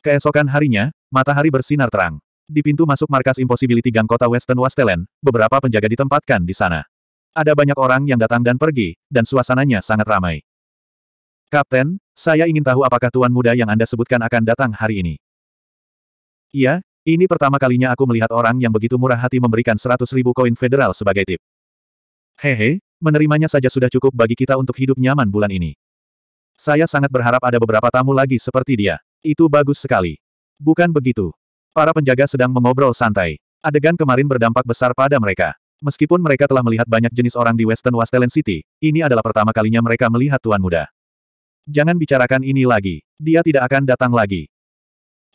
Keesokan harinya, matahari bersinar terang. Di pintu masuk markas Impossibility Gang kota Western Wastelen, beberapa penjaga ditempatkan di sana. Ada banyak orang yang datang dan pergi, dan suasananya sangat ramai. Kapten, saya ingin tahu apakah tuan muda yang Anda sebutkan akan datang hari ini. Iya, ini pertama kalinya aku melihat orang yang begitu murah hati memberikan 100 ribu koin federal sebagai tip. Hehe, menerimanya saja sudah cukup bagi kita untuk hidup nyaman bulan ini. Saya sangat berharap ada beberapa tamu lagi seperti dia. Itu bagus sekali. Bukan begitu. Para penjaga sedang mengobrol santai. Adegan kemarin berdampak besar pada mereka. Meskipun mereka telah melihat banyak jenis orang di Western Wasteland City, ini adalah pertama kalinya mereka melihat Tuan Muda. Jangan bicarakan ini lagi. Dia tidak akan datang lagi.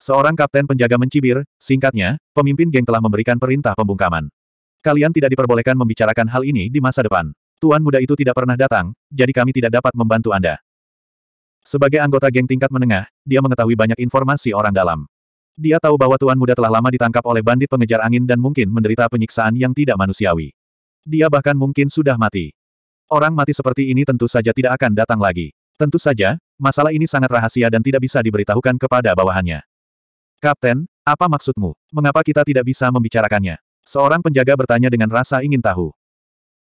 Seorang kapten penjaga mencibir, singkatnya, pemimpin geng telah memberikan perintah pembungkaman. Kalian tidak diperbolehkan membicarakan hal ini di masa depan. Tuan muda itu tidak pernah datang, jadi kami tidak dapat membantu Anda. Sebagai anggota geng tingkat menengah, dia mengetahui banyak informasi orang dalam. Dia tahu bahwa Tuan Muda telah lama ditangkap oleh bandit pengejar angin dan mungkin menderita penyiksaan yang tidak manusiawi. Dia bahkan mungkin sudah mati. Orang mati seperti ini tentu saja tidak akan datang lagi. Tentu saja, masalah ini sangat rahasia dan tidak bisa diberitahukan kepada bawahannya. Kapten, apa maksudmu? Mengapa kita tidak bisa membicarakannya? Seorang penjaga bertanya dengan rasa ingin tahu.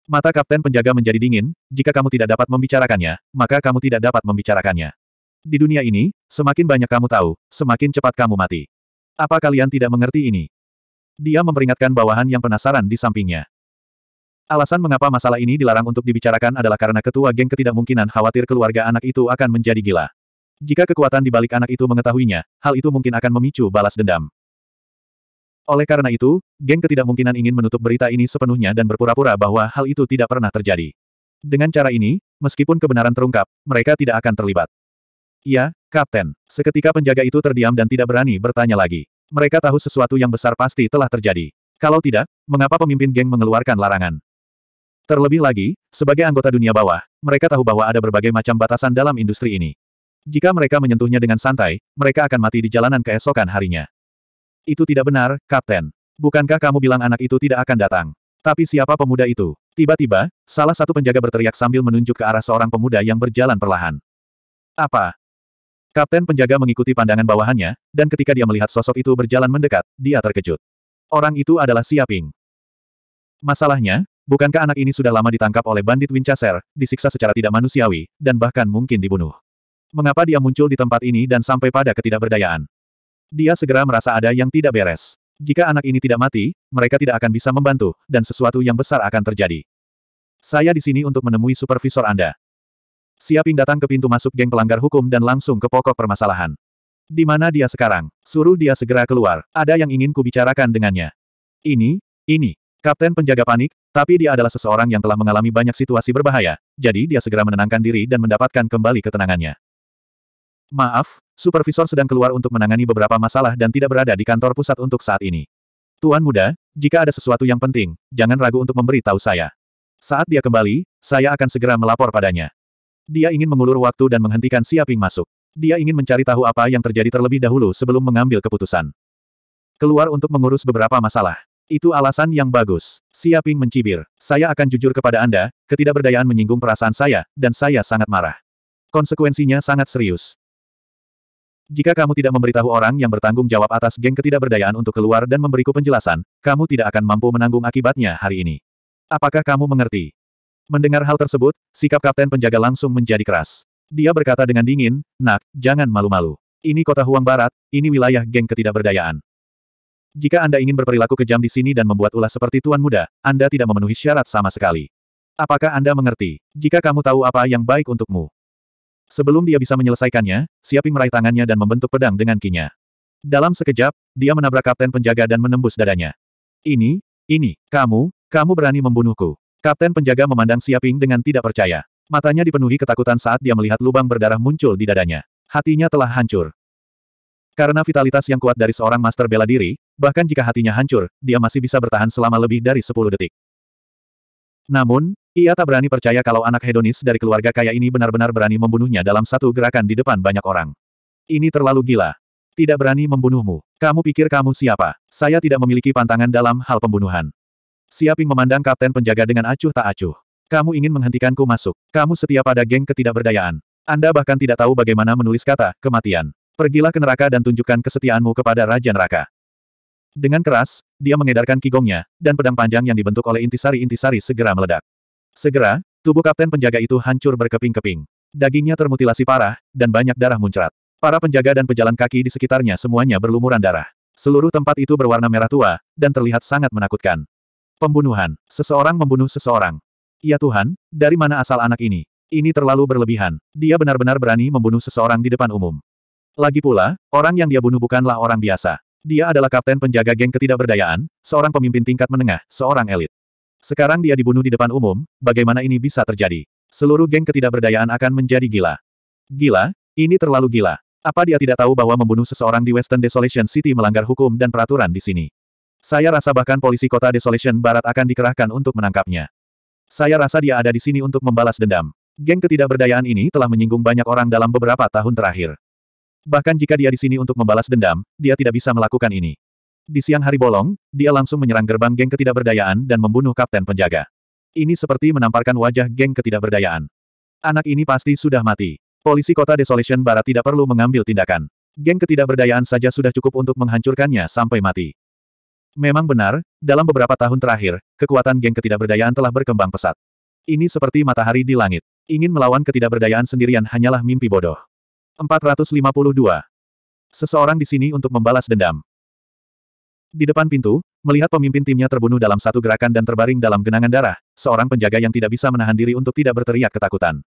Mata kapten penjaga menjadi dingin, jika kamu tidak dapat membicarakannya, maka kamu tidak dapat membicarakannya. Di dunia ini, semakin banyak kamu tahu, semakin cepat kamu mati. Apa kalian tidak mengerti ini? Dia memperingatkan bawahan yang penasaran di sampingnya. Alasan mengapa masalah ini dilarang untuk dibicarakan adalah karena ketua geng ketidakmungkinan khawatir keluarga anak itu akan menjadi gila. Jika kekuatan di balik anak itu mengetahuinya, hal itu mungkin akan memicu balas dendam. Oleh karena itu, geng ketidakmungkinan ingin menutup berita ini sepenuhnya dan berpura-pura bahwa hal itu tidak pernah terjadi. Dengan cara ini, meskipun kebenaran terungkap, mereka tidak akan terlibat. Ya, Kapten. Seketika penjaga itu terdiam dan tidak berani bertanya lagi. Mereka tahu sesuatu yang besar pasti telah terjadi. Kalau tidak, mengapa pemimpin geng mengeluarkan larangan? Terlebih lagi, sebagai anggota dunia bawah, mereka tahu bahwa ada berbagai macam batasan dalam industri ini. Jika mereka menyentuhnya dengan santai, mereka akan mati di jalanan keesokan harinya. Itu tidak benar, Kapten. Bukankah kamu bilang anak itu tidak akan datang? Tapi siapa pemuda itu? Tiba-tiba, salah satu penjaga berteriak sambil menunjuk ke arah seorang pemuda yang berjalan perlahan. Apa? Kapten penjaga mengikuti pandangan bawahannya, dan ketika dia melihat sosok itu berjalan mendekat, dia terkejut. Orang itu adalah Siaping. Masalahnya, bukankah anak ini sudah lama ditangkap oleh bandit Winchester, disiksa secara tidak manusiawi, dan bahkan mungkin dibunuh. Mengapa dia muncul di tempat ini dan sampai pada ketidakberdayaan? Dia segera merasa ada yang tidak beres. Jika anak ini tidak mati, mereka tidak akan bisa membantu, dan sesuatu yang besar akan terjadi. Saya di sini untuk menemui supervisor Anda. Siaping datang ke pintu masuk geng pelanggar hukum dan langsung ke pokok permasalahan. Di mana dia sekarang? Suruh dia segera keluar. Ada yang ingin kubicarakan dengannya. Ini, ini. Kapten penjaga panik, tapi dia adalah seseorang yang telah mengalami banyak situasi berbahaya, jadi dia segera menenangkan diri dan mendapatkan kembali ketenangannya. Maaf, supervisor sedang keluar untuk menangani beberapa masalah dan tidak berada di kantor pusat untuk saat ini. Tuan muda, jika ada sesuatu yang penting, jangan ragu untuk memberi tahu saya. Saat dia kembali, saya akan segera melapor padanya. Dia ingin mengulur waktu dan menghentikan Siaping masuk. Dia ingin mencari tahu apa yang terjadi terlebih dahulu sebelum mengambil keputusan. Keluar untuk mengurus beberapa masalah. Itu alasan yang bagus. Siaping mencibir. Saya akan jujur kepada Anda, ketidakberdayaan menyinggung perasaan saya, dan saya sangat marah. Konsekuensinya sangat serius. Jika kamu tidak memberitahu orang yang bertanggung jawab atas geng ketidakberdayaan untuk keluar dan memberiku penjelasan, kamu tidak akan mampu menanggung akibatnya hari ini. Apakah kamu mengerti? Mendengar hal tersebut, sikap kapten penjaga langsung menjadi keras. Dia berkata dengan dingin, Nak, jangan malu-malu. Ini kota Huang Barat, ini wilayah geng ketidakberdayaan. Jika Anda ingin berperilaku kejam di sini dan membuat ulah seperti Tuan Muda, Anda tidak memenuhi syarat sama sekali. Apakah Anda mengerti? Jika kamu tahu apa yang baik untukmu, Sebelum dia bisa menyelesaikannya, Siaping meraih tangannya dan membentuk pedang dengan kinya. Dalam sekejap, dia menabrak kapten penjaga dan menembus dadanya. Ini, ini, kamu, kamu berani membunuhku. Kapten penjaga memandang Siaping dengan tidak percaya. Matanya dipenuhi ketakutan saat dia melihat lubang berdarah muncul di dadanya. Hatinya telah hancur. Karena vitalitas yang kuat dari seorang master bela diri, bahkan jika hatinya hancur, dia masih bisa bertahan selama lebih dari 10 detik. Namun, ia tak berani percaya kalau anak hedonis dari keluarga kaya ini benar-benar berani membunuhnya dalam satu gerakan di depan banyak orang. Ini terlalu gila. Tidak berani membunuhmu. Kamu pikir kamu siapa? Saya tidak memiliki pantangan dalam hal pembunuhan. Siaping memandang kapten penjaga dengan acuh tak acuh. Kamu ingin menghentikanku masuk. Kamu setia pada geng ketidakberdayaan. Anda bahkan tidak tahu bagaimana menulis kata, kematian. Pergilah ke neraka dan tunjukkan kesetiaanmu kepada Raja Neraka. Dengan keras, dia mengedarkan kigongnya, dan pedang panjang yang dibentuk oleh intisari-intisari segera meledak. Segera, tubuh kapten penjaga itu hancur berkeping-keping. Dagingnya termutilasi parah, dan banyak darah muncrat. Para penjaga dan pejalan kaki di sekitarnya semuanya berlumuran darah. Seluruh tempat itu berwarna merah tua, dan terlihat sangat menakutkan. Pembunuhan. Seseorang membunuh seseorang. Ya Tuhan, dari mana asal anak ini? Ini terlalu berlebihan. Dia benar-benar berani membunuh seseorang di depan umum. Lagi pula, orang yang dia bunuh bukanlah orang biasa. Dia adalah kapten penjaga geng ketidakberdayaan, seorang pemimpin tingkat menengah, seorang elit. Sekarang dia dibunuh di depan umum, bagaimana ini bisa terjadi? Seluruh geng ketidakberdayaan akan menjadi gila. Gila? Ini terlalu gila. Apa dia tidak tahu bahwa membunuh seseorang di Western Desolation City melanggar hukum dan peraturan di sini? Saya rasa bahkan polisi kota Desolation Barat akan dikerahkan untuk menangkapnya. Saya rasa dia ada di sini untuk membalas dendam. Geng ketidakberdayaan ini telah menyinggung banyak orang dalam beberapa tahun terakhir. Bahkan jika dia di sini untuk membalas dendam, dia tidak bisa melakukan ini. Di siang hari bolong, dia langsung menyerang gerbang geng ketidakberdayaan dan membunuh kapten penjaga. Ini seperti menamparkan wajah geng ketidakberdayaan. Anak ini pasti sudah mati. Polisi kota Desolation Barat tidak perlu mengambil tindakan. Geng ketidakberdayaan saja sudah cukup untuk menghancurkannya sampai mati. Memang benar, dalam beberapa tahun terakhir, kekuatan geng ketidakberdayaan telah berkembang pesat. Ini seperti matahari di langit. Ingin melawan ketidakberdayaan sendirian hanyalah mimpi bodoh. 452. Seseorang di sini untuk membalas dendam. Di depan pintu, melihat pemimpin timnya terbunuh dalam satu gerakan dan terbaring dalam genangan darah, seorang penjaga yang tidak bisa menahan diri untuk tidak berteriak ketakutan.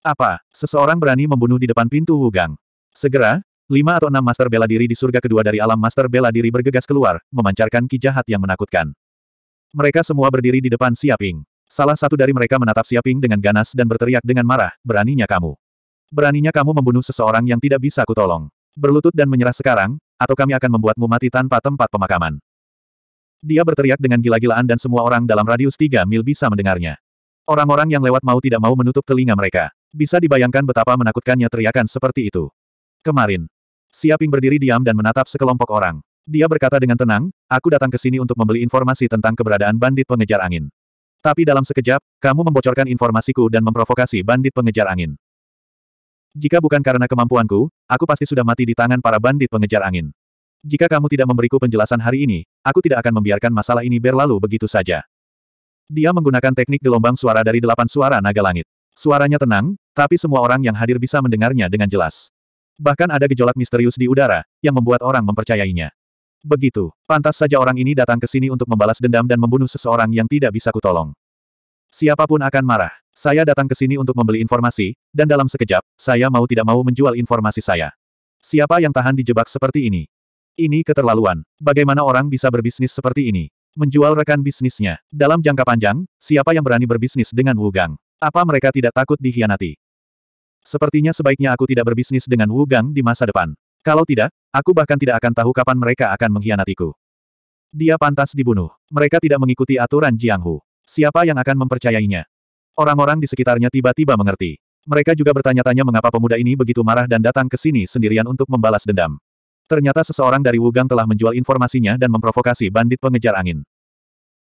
Apa, seseorang berani membunuh di depan pintu Wugang? Segera, lima atau enam master bela diri di surga kedua dari alam master bela diri bergegas keluar, memancarkan ki jahat yang menakutkan. Mereka semua berdiri di depan Siaping. Salah satu dari mereka menatap Siaping dengan ganas dan berteriak dengan marah, beraninya kamu. Beraninya kamu membunuh seseorang yang tidak bisa kutolong. Berlutut dan menyerah sekarang, atau kami akan membuatmu mati tanpa tempat pemakaman. Dia berteriak dengan gila-gilaan dan semua orang dalam radius 3 mil bisa mendengarnya. Orang-orang yang lewat mau tidak mau menutup telinga mereka. Bisa dibayangkan betapa menakutkannya teriakan seperti itu. Kemarin, Siaping berdiri diam dan menatap sekelompok orang. Dia berkata dengan tenang, aku datang ke sini untuk membeli informasi tentang keberadaan bandit pengejar angin. Tapi dalam sekejap, kamu membocorkan informasiku dan memprovokasi bandit pengejar angin. Jika bukan karena kemampuanku, aku pasti sudah mati di tangan para bandit pengejar angin. Jika kamu tidak memberiku penjelasan hari ini, aku tidak akan membiarkan masalah ini berlalu begitu saja. Dia menggunakan teknik gelombang suara dari delapan suara naga langit. Suaranya tenang, tapi semua orang yang hadir bisa mendengarnya dengan jelas. Bahkan ada gejolak misterius di udara, yang membuat orang mempercayainya. Begitu, pantas saja orang ini datang ke sini untuk membalas dendam dan membunuh seseorang yang tidak bisa kutolong. Siapapun akan marah. Saya datang ke sini untuk membeli informasi, dan dalam sekejap, saya mau tidak mau menjual informasi saya. Siapa yang tahan dijebak seperti ini? Ini keterlaluan. Bagaimana orang bisa berbisnis seperti ini? Menjual rekan bisnisnya. Dalam jangka panjang, siapa yang berani berbisnis dengan Wu Gang? Apa mereka tidak takut dihianati? Sepertinya sebaiknya aku tidak berbisnis dengan Wu Gang di masa depan. Kalau tidak, aku bahkan tidak akan tahu kapan mereka akan mengkhianatiku. Dia pantas dibunuh. Mereka tidak mengikuti aturan Jiang Hu. Siapa yang akan mempercayainya? Orang-orang di sekitarnya tiba-tiba mengerti. Mereka juga bertanya-tanya mengapa pemuda ini begitu marah dan datang ke sini sendirian untuk membalas dendam. Ternyata seseorang dari Wugang telah menjual informasinya dan memprovokasi bandit pengejar angin.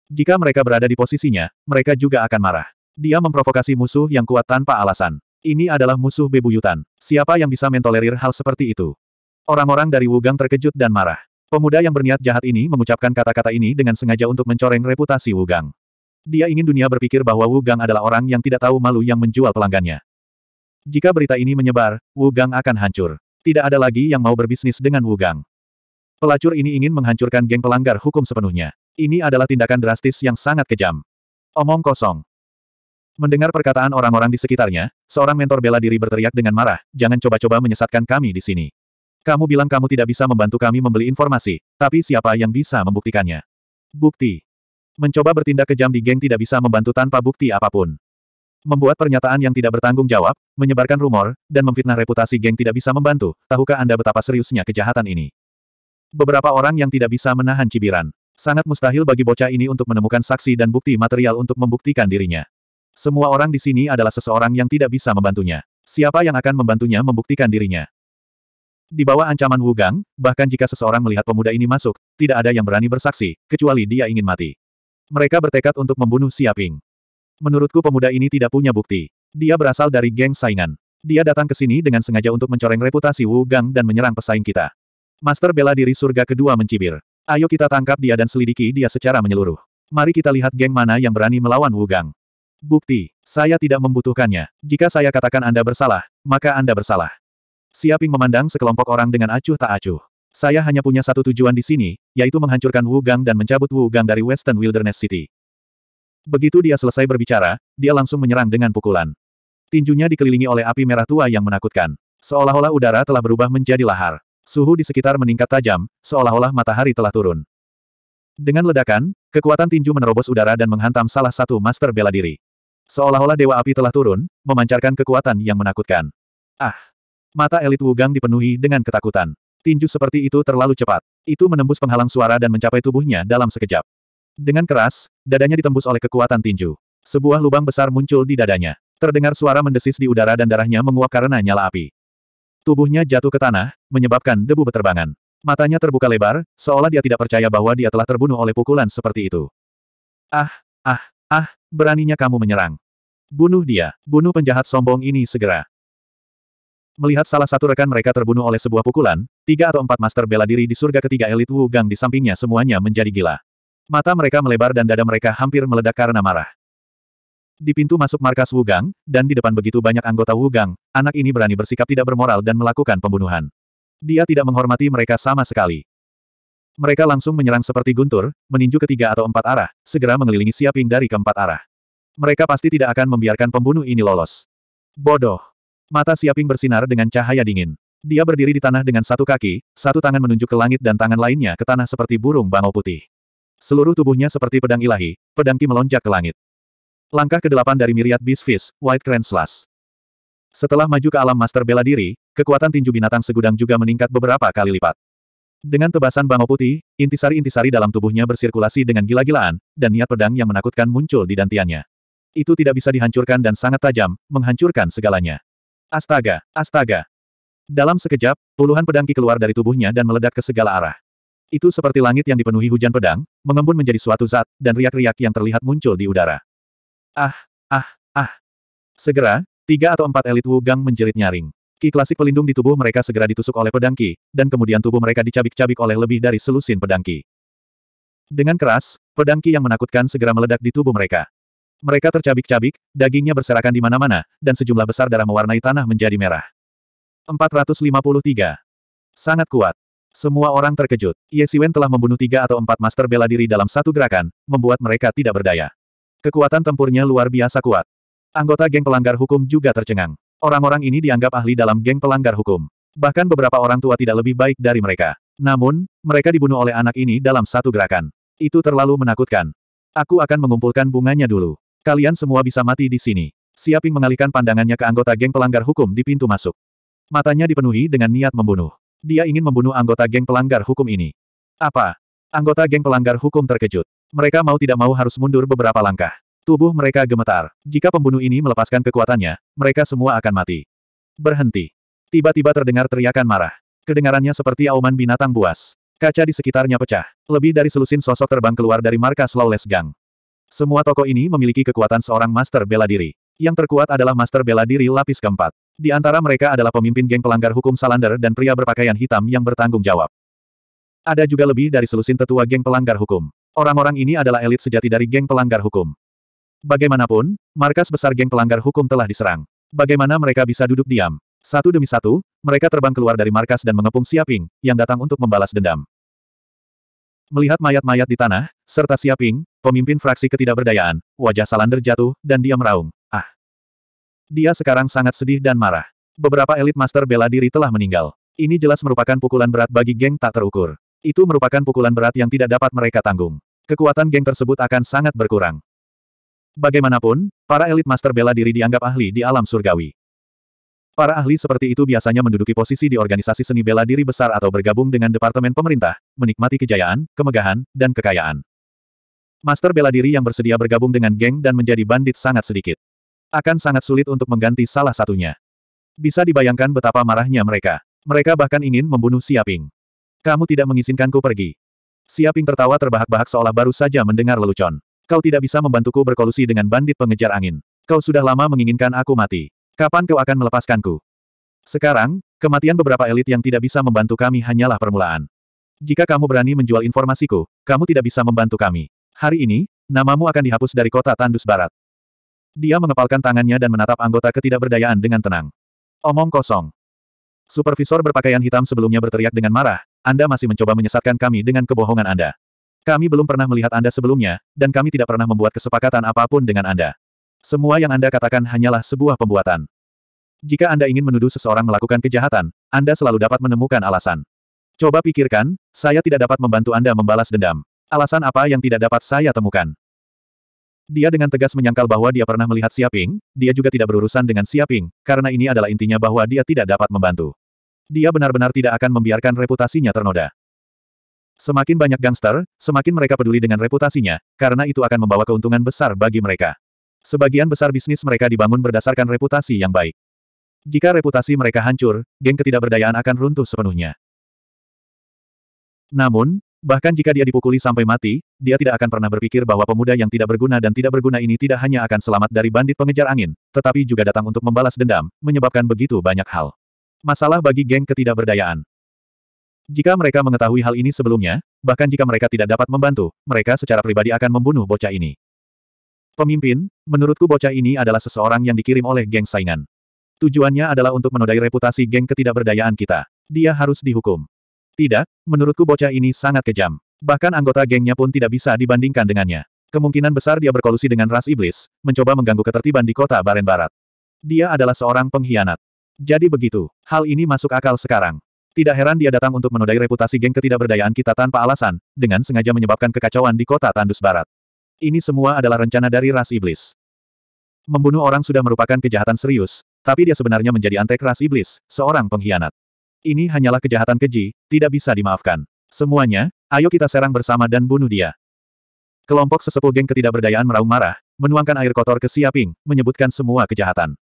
Jika mereka berada di posisinya, mereka juga akan marah. Dia memprovokasi musuh yang kuat tanpa alasan. Ini adalah musuh bebuyutan. Siapa yang bisa mentolerir hal seperti itu? Orang-orang dari Wugang terkejut dan marah. Pemuda yang berniat jahat ini mengucapkan kata-kata ini dengan sengaja untuk mencoreng reputasi Wugang. Dia ingin dunia berpikir bahwa Wu Gang adalah orang yang tidak tahu malu yang menjual pelanggannya. Jika berita ini menyebar, Wu Gang akan hancur. Tidak ada lagi yang mau berbisnis dengan Wu Gang. Pelacur ini ingin menghancurkan geng pelanggar hukum sepenuhnya. Ini adalah tindakan drastis yang sangat kejam. Omong kosong. Mendengar perkataan orang-orang di sekitarnya, seorang mentor bela diri berteriak dengan marah, jangan coba-coba menyesatkan kami di sini. Kamu bilang kamu tidak bisa membantu kami membeli informasi, tapi siapa yang bisa membuktikannya? Bukti. Mencoba bertindak kejam di geng tidak bisa membantu tanpa bukti apapun. Membuat pernyataan yang tidak bertanggung jawab, menyebarkan rumor, dan memfitnah reputasi geng tidak bisa membantu, tahukah Anda betapa seriusnya kejahatan ini? Beberapa orang yang tidak bisa menahan cibiran. Sangat mustahil bagi bocah ini untuk menemukan saksi dan bukti material untuk membuktikan dirinya. Semua orang di sini adalah seseorang yang tidak bisa membantunya. Siapa yang akan membantunya membuktikan dirinya? Di bawah ancaman Wu Gang, bahkan jika seseorang melihat pemuda ini masuk, tidak ada yang berani bersaksi, kecuali dia ingin mati. Mereka bertekad untuk membunuh Siaping. Menurutku pemuda ini tidak punya bukti. Dia berasal dari geng saingan. Dia datang ke sini dengan sengaja untuk mencoreng reputasi Wu Gang dan menyerang pesaing kita. Master bela diri surga kedua mencibir. Ayo kita tangkap dia dan selidiki dia secara menyeluruh. Mari kita lihat geng mana yang berani melawan Wu Gang. Bukti, saya tidak membutuhkannya. Jika saya katakan Anda bersalah, maka Anda bersalah. Siaping memandang sekelompok orang dengan acuh tak acuh. Saya hanya punya satu tujuan di sini, yaitu menghancurkan Wu Gang dan mencabut Wu Gang dari Western Wilderness City. Begitu dia selesai berbicara, dia langsung menyerang dengan pukulan. Tinjunya dikelilingi oleh api merah tua yang menakutkan. Seolah-olah udara telah berubah menjadi lahar. Suhu di sekitar meningkat tajam, seolah-olah matahari telah turun. Dengan ledakan, kekuatan tinju menerobos udara dan menghantam salah satu master bela diri. Seolah-olah dewa api telah turun, memancarkan kekuatan yang menakutkan. Ah! Mata elit Wu Gang dipenuhi dengan ketakutan. Tinju seperti itu terlalu cepat. Itu menembus penghalang suara dan mencapai tubuhnya dalam sekejap. Dengan keras, dadanya ditembus oleh kekuatan tinju. Sebuah lubang besar muncul di dadanya. Terdengar suara mendesis di udara dan darahnya menguap karena nyala api. Tubuhnya jatuh ke tanah, menyebabkan debu beterbangan. Matanya terbuka lebar, seolah dia tidak percaya bahwa dia telah terbunuh oleh pukulan seperti itu. Ah, ah, ah, beraninya kamu menyerang. Bunuh dia, bunuh penjahat sombong ini segera. Melihat salah satu rekan mereka terbunuh oleh sebuah pukulan, tiga atau empat master bela diri di surga ketiga elit Wu Gang di sampingnya semuanya menjadi gila. Mata mereka melebar dan dada mereka hampir meledak karena marah. Di pintu masuk markas Wu Gang, dan di depan begitu banyak anggota Wu Gang, anak ini berani bersikap tidak bermoral dan melakukan pembunuhan. Dia tidak menghormati mereka sama sekali. Mereka langsung menyerang seperti guntur, meninju ketiga atau empat arah, segera mengelilingi Siaping dari keempat arah. Mereka pasti tidak akan membiarkan pembunuh ini lolos. Bodoh. Mata Siaping bersinar dengan cahaya dingin. Dia berdiri di tanah dengan satu kaki, satu tangan menunjuk ke langit dan tangan lainnya ke tanah seperti burung bangau putih. Seluruh tubuhnya seperti pedang ilahi, pedang Ki melonjak ke langit. Langkah ke-8 dari miriat Beast Fist, White Crane Slash. Setelah maju ke alam master bela diri, kekuatan tinju binatang segudang juga meningkat beberapa kali lipat. Dengan tebasan bangau putih, intisari-intisari dalam tubuhnya bersirkulasi dengan gila-gilaan, dan niat pedang yang menakutkan muncul di dantiannya. Itu tidak bisa dihancurkan dan sangat tajam, menghancurkan segalanya. Astaga, astaga. Dalam sekejap, puluhan pedang ki keluar dari tubuhnya dan meledak ke segala arah. Itu seperti langit yang dipenuhi hujan pedang, mengembun menjadi suatu zat, dan riak-riak yang terlihat muncul di udara. Ah, ah, ah. Segera, tiga atau empat elit Wu menjerit nyaring. Ki klasik pelindung di tubuh mereka segera ditusuk oleh pedang ki, dan kemudian tubuh mereka dicabik-cabik oleh lebih dari selusin pedang ki. Dengan keras, pedang ki yang menakutkan segera meledak di tubuh mereka. Mereka tercabik-cabik, dagingnya berserakan di mana-mana, dan sejumlah besar darah mewarnai tanah menjadi merah. 453. Sangat kuat. Semua orang terkejut. Ye Siwen telah membunuh tiga atau empat master bela diri dalam satu gerakan, membuat mereka tidak berdaya. Kekuatan tempurnya luar biasa kuat. Anggota geng pelanggar hukum juga tercengang. Orang-orang ini dianggap ahli dalam geng pelanggar hukum. Bahkan beberapa orang tua tidak lebih baik dari mereka. Namun, mereka dibunuh oleh anak ini dalam satu gerakan. Itu terlalu menakutkan. Aku akan mengumpulkan bunganya dulu. Kalian semua bisa mati di sini. Siaping mengalihkan pandangannya ke anggota geng pelanggar hukum di pintu masuk. Matanya dipenuhi dengan niat membunuh. Dia ingin membunuh anggota geng pelanggar hukum ini. Apa? Anggota geng pelanggar hukum terkejut. Mereka mau tidak mau harus mundur beberapa langkah. Tubuh mereka gemetar. Jika pembunuh ini melepaskan kekuatannya, mereka semua akan mati. Berhenti. Tiba-tiba terdengar teriakan marah. Kedengarannya seperti auman binatang buas. Kaca di sekitarnya pecah. Lebih dari selusin sosok terbang keluar dari markas Lawless Gang. Semua toko ini memiliki kekuatan seorang master bela diri. Yang terkuat adalah master bela diri lapis keempat. Di antara mereka adalah pemimpin geng pelanggar hukum Salander dan pria berpakaian hitam yang bertanggung jawab. Ada juga lebih dari selusin tetua geng pelanggar hukum. Orang-orang ini adalah elit sejati dari geng pelanggar hukum. Bagaimanapun, markas besar geng pelanggar hukum telah diserang. Bagaimana mereka bisa duduk diam? Satu demi satu, mereka terbang keluar dari markas dan mengepung Siaping, yang datang untuk membalas dendam. Melihat mayat-mayat di tanah, serta Siaping, pemimpin fraksi ketidakberdayaan, wajah Salander jatuh, dan dia meraung. Ah! Dia sekarang sangat sedih dan marah. Beberapa elit master bela diri telah meninggal. Ini jelas merupakan pukulan berat bagi geng tak terukur. Itu merupakan pukulan berat yang tidak dapat mereka tanggung. Kekuatan geng tersebut akan sangat berkurang. Bagaimanapun, para elit master bela diri dianggap ahli di alam surgawi. Para ahli seperti itu biasanya menduduki posisi di organisasi seni bela diri besar atau bergabung dengan Departemen Pemerintah, menikmati kejayaan, kemegahan, dan kekayaan. Master bela diri yang bersedia bergabung dengan geng dan menjadi bandit sangat sedikit. Akan sangat sulit untuk mengganti salah satunya. Bisa dibayangkan betapa marahnya mereka. Mereka bahkan ingin membunuh Siaping. Kamu tidak mengizinkanku pergi. Siaping tertawa terbahak-bahak seolah baru saja mendengar lelucon. Kau tidak bisa membantuku berkolusi dengan bandit pengejar angin. Kau sudah lama menginginkan aku mati. Kapan kau akan melepaskanku? Sekarang, kematian beberapa elit yang tidak bisa membantu kami hanyalah permulaan. Jika kamu berani menjual informasiku, kamu tidak bisa membantu kami. Hari ini, namamu akan dihapus dari kota Tandus Barat. Dia mengepalkan tangannya dan menatap anggota ketidakberdayaan dengan tenang. Omong kosong. Supervisor berpakaian hitam sebelumnya berteriak dengan marah, Anda masih mencoba menyesatkan kami dengan kebohongan Anda. Kami belum pernah melihat Anda sebelumnya, dan kami tidak pernah membuat kesepakatan apapun dengan Anda. Semua yang Anda katakan hanyalah sebuah pembuatan. Jika Anda ingin menuduh seseorang melakukan kejahatan, Anda selalu dapat menemukan alasan. Coba pikirkan, saya tidak dapat membantu Anda membalas dendam. Alasan apa yang tidak dapat saya temukan? Dia dengan tegas menyangkal bahwa dia pernah melihat Siaping, dia juga tidak berurusan dengan Siaping, karena ini adalah intinya bahwa dia tidak dapat membantu. Dia benar-benar tidak akan membiarkan reputasinya ternoda. Semakin banyak gangster, semakin mereka peduli dengan reputasinya, karena itu akan membawa keuntungan besar bagi mereka. Sebagian besar bisnis mereka dibangun berdasarkan reputasi yang baik. Jika reputasi mereka hancur, geng ketidakberdayaan akan runtuh sepenuhnya. Namun, bahkan jika dia dipukuli sampai mati, dia tidak akan pernah berpikir bahwa pemuda yang tidak berguna dan tidak berguna ini tidak hanya akan selamat dari bandit pengejar angin, tetapi juga datang untuk membalas dendam, menyebabkan begitu banyak hal. Masalah bagi geng ketidakberdayaan. Jika mereka mengetahui hal ini sebelumnya, bahkan jika mereka tidak dapat membantu, mereka secara pribadi akan membunuh bocah ini. Pemimpin, menurutku bocah ini adalah seseorang yang dikirim oleh geng saingan. Tujuannya adalah untuk menodai reputasi geng ketidakberdayaan kita. Dia harus dihukum. Tidak, menurutku bocah ini sangat kejam. Bahkan anggota gengnya pun tidak bisa dibandingkan dengannya. Kemungkinan besar dia berkolusi dengan ras iblis, mencoba mengganggu ketertiban di kota Baren Barat. Dia adalah seorang pengkhianat. Jadi begitu, hal ini masuk akal sekarang. Tidak heran dia datang untuk menodai reputasi geng ketidakberdayaan kita tanpa alasan, dengan sengaja menyebabkan kekacauan di kota Tandus Barat. Ini semua adalah rencana dari ras iblis. Membunuh orang sudah merupakan kejahatan serius, tapi dia sebenarnya menjadi antek ras iblis, seorang pengkhianat. Ini hanyalah kejahatan keji, tidak bisa dimaafkan. Semuanya, ayo kita serang bersama dan bunuh dia. Kelompok sesepuh geng ketidakberdayaan meraung marah, menuangkan air kotor ke Siaping, menyebutkan semua kejahatan.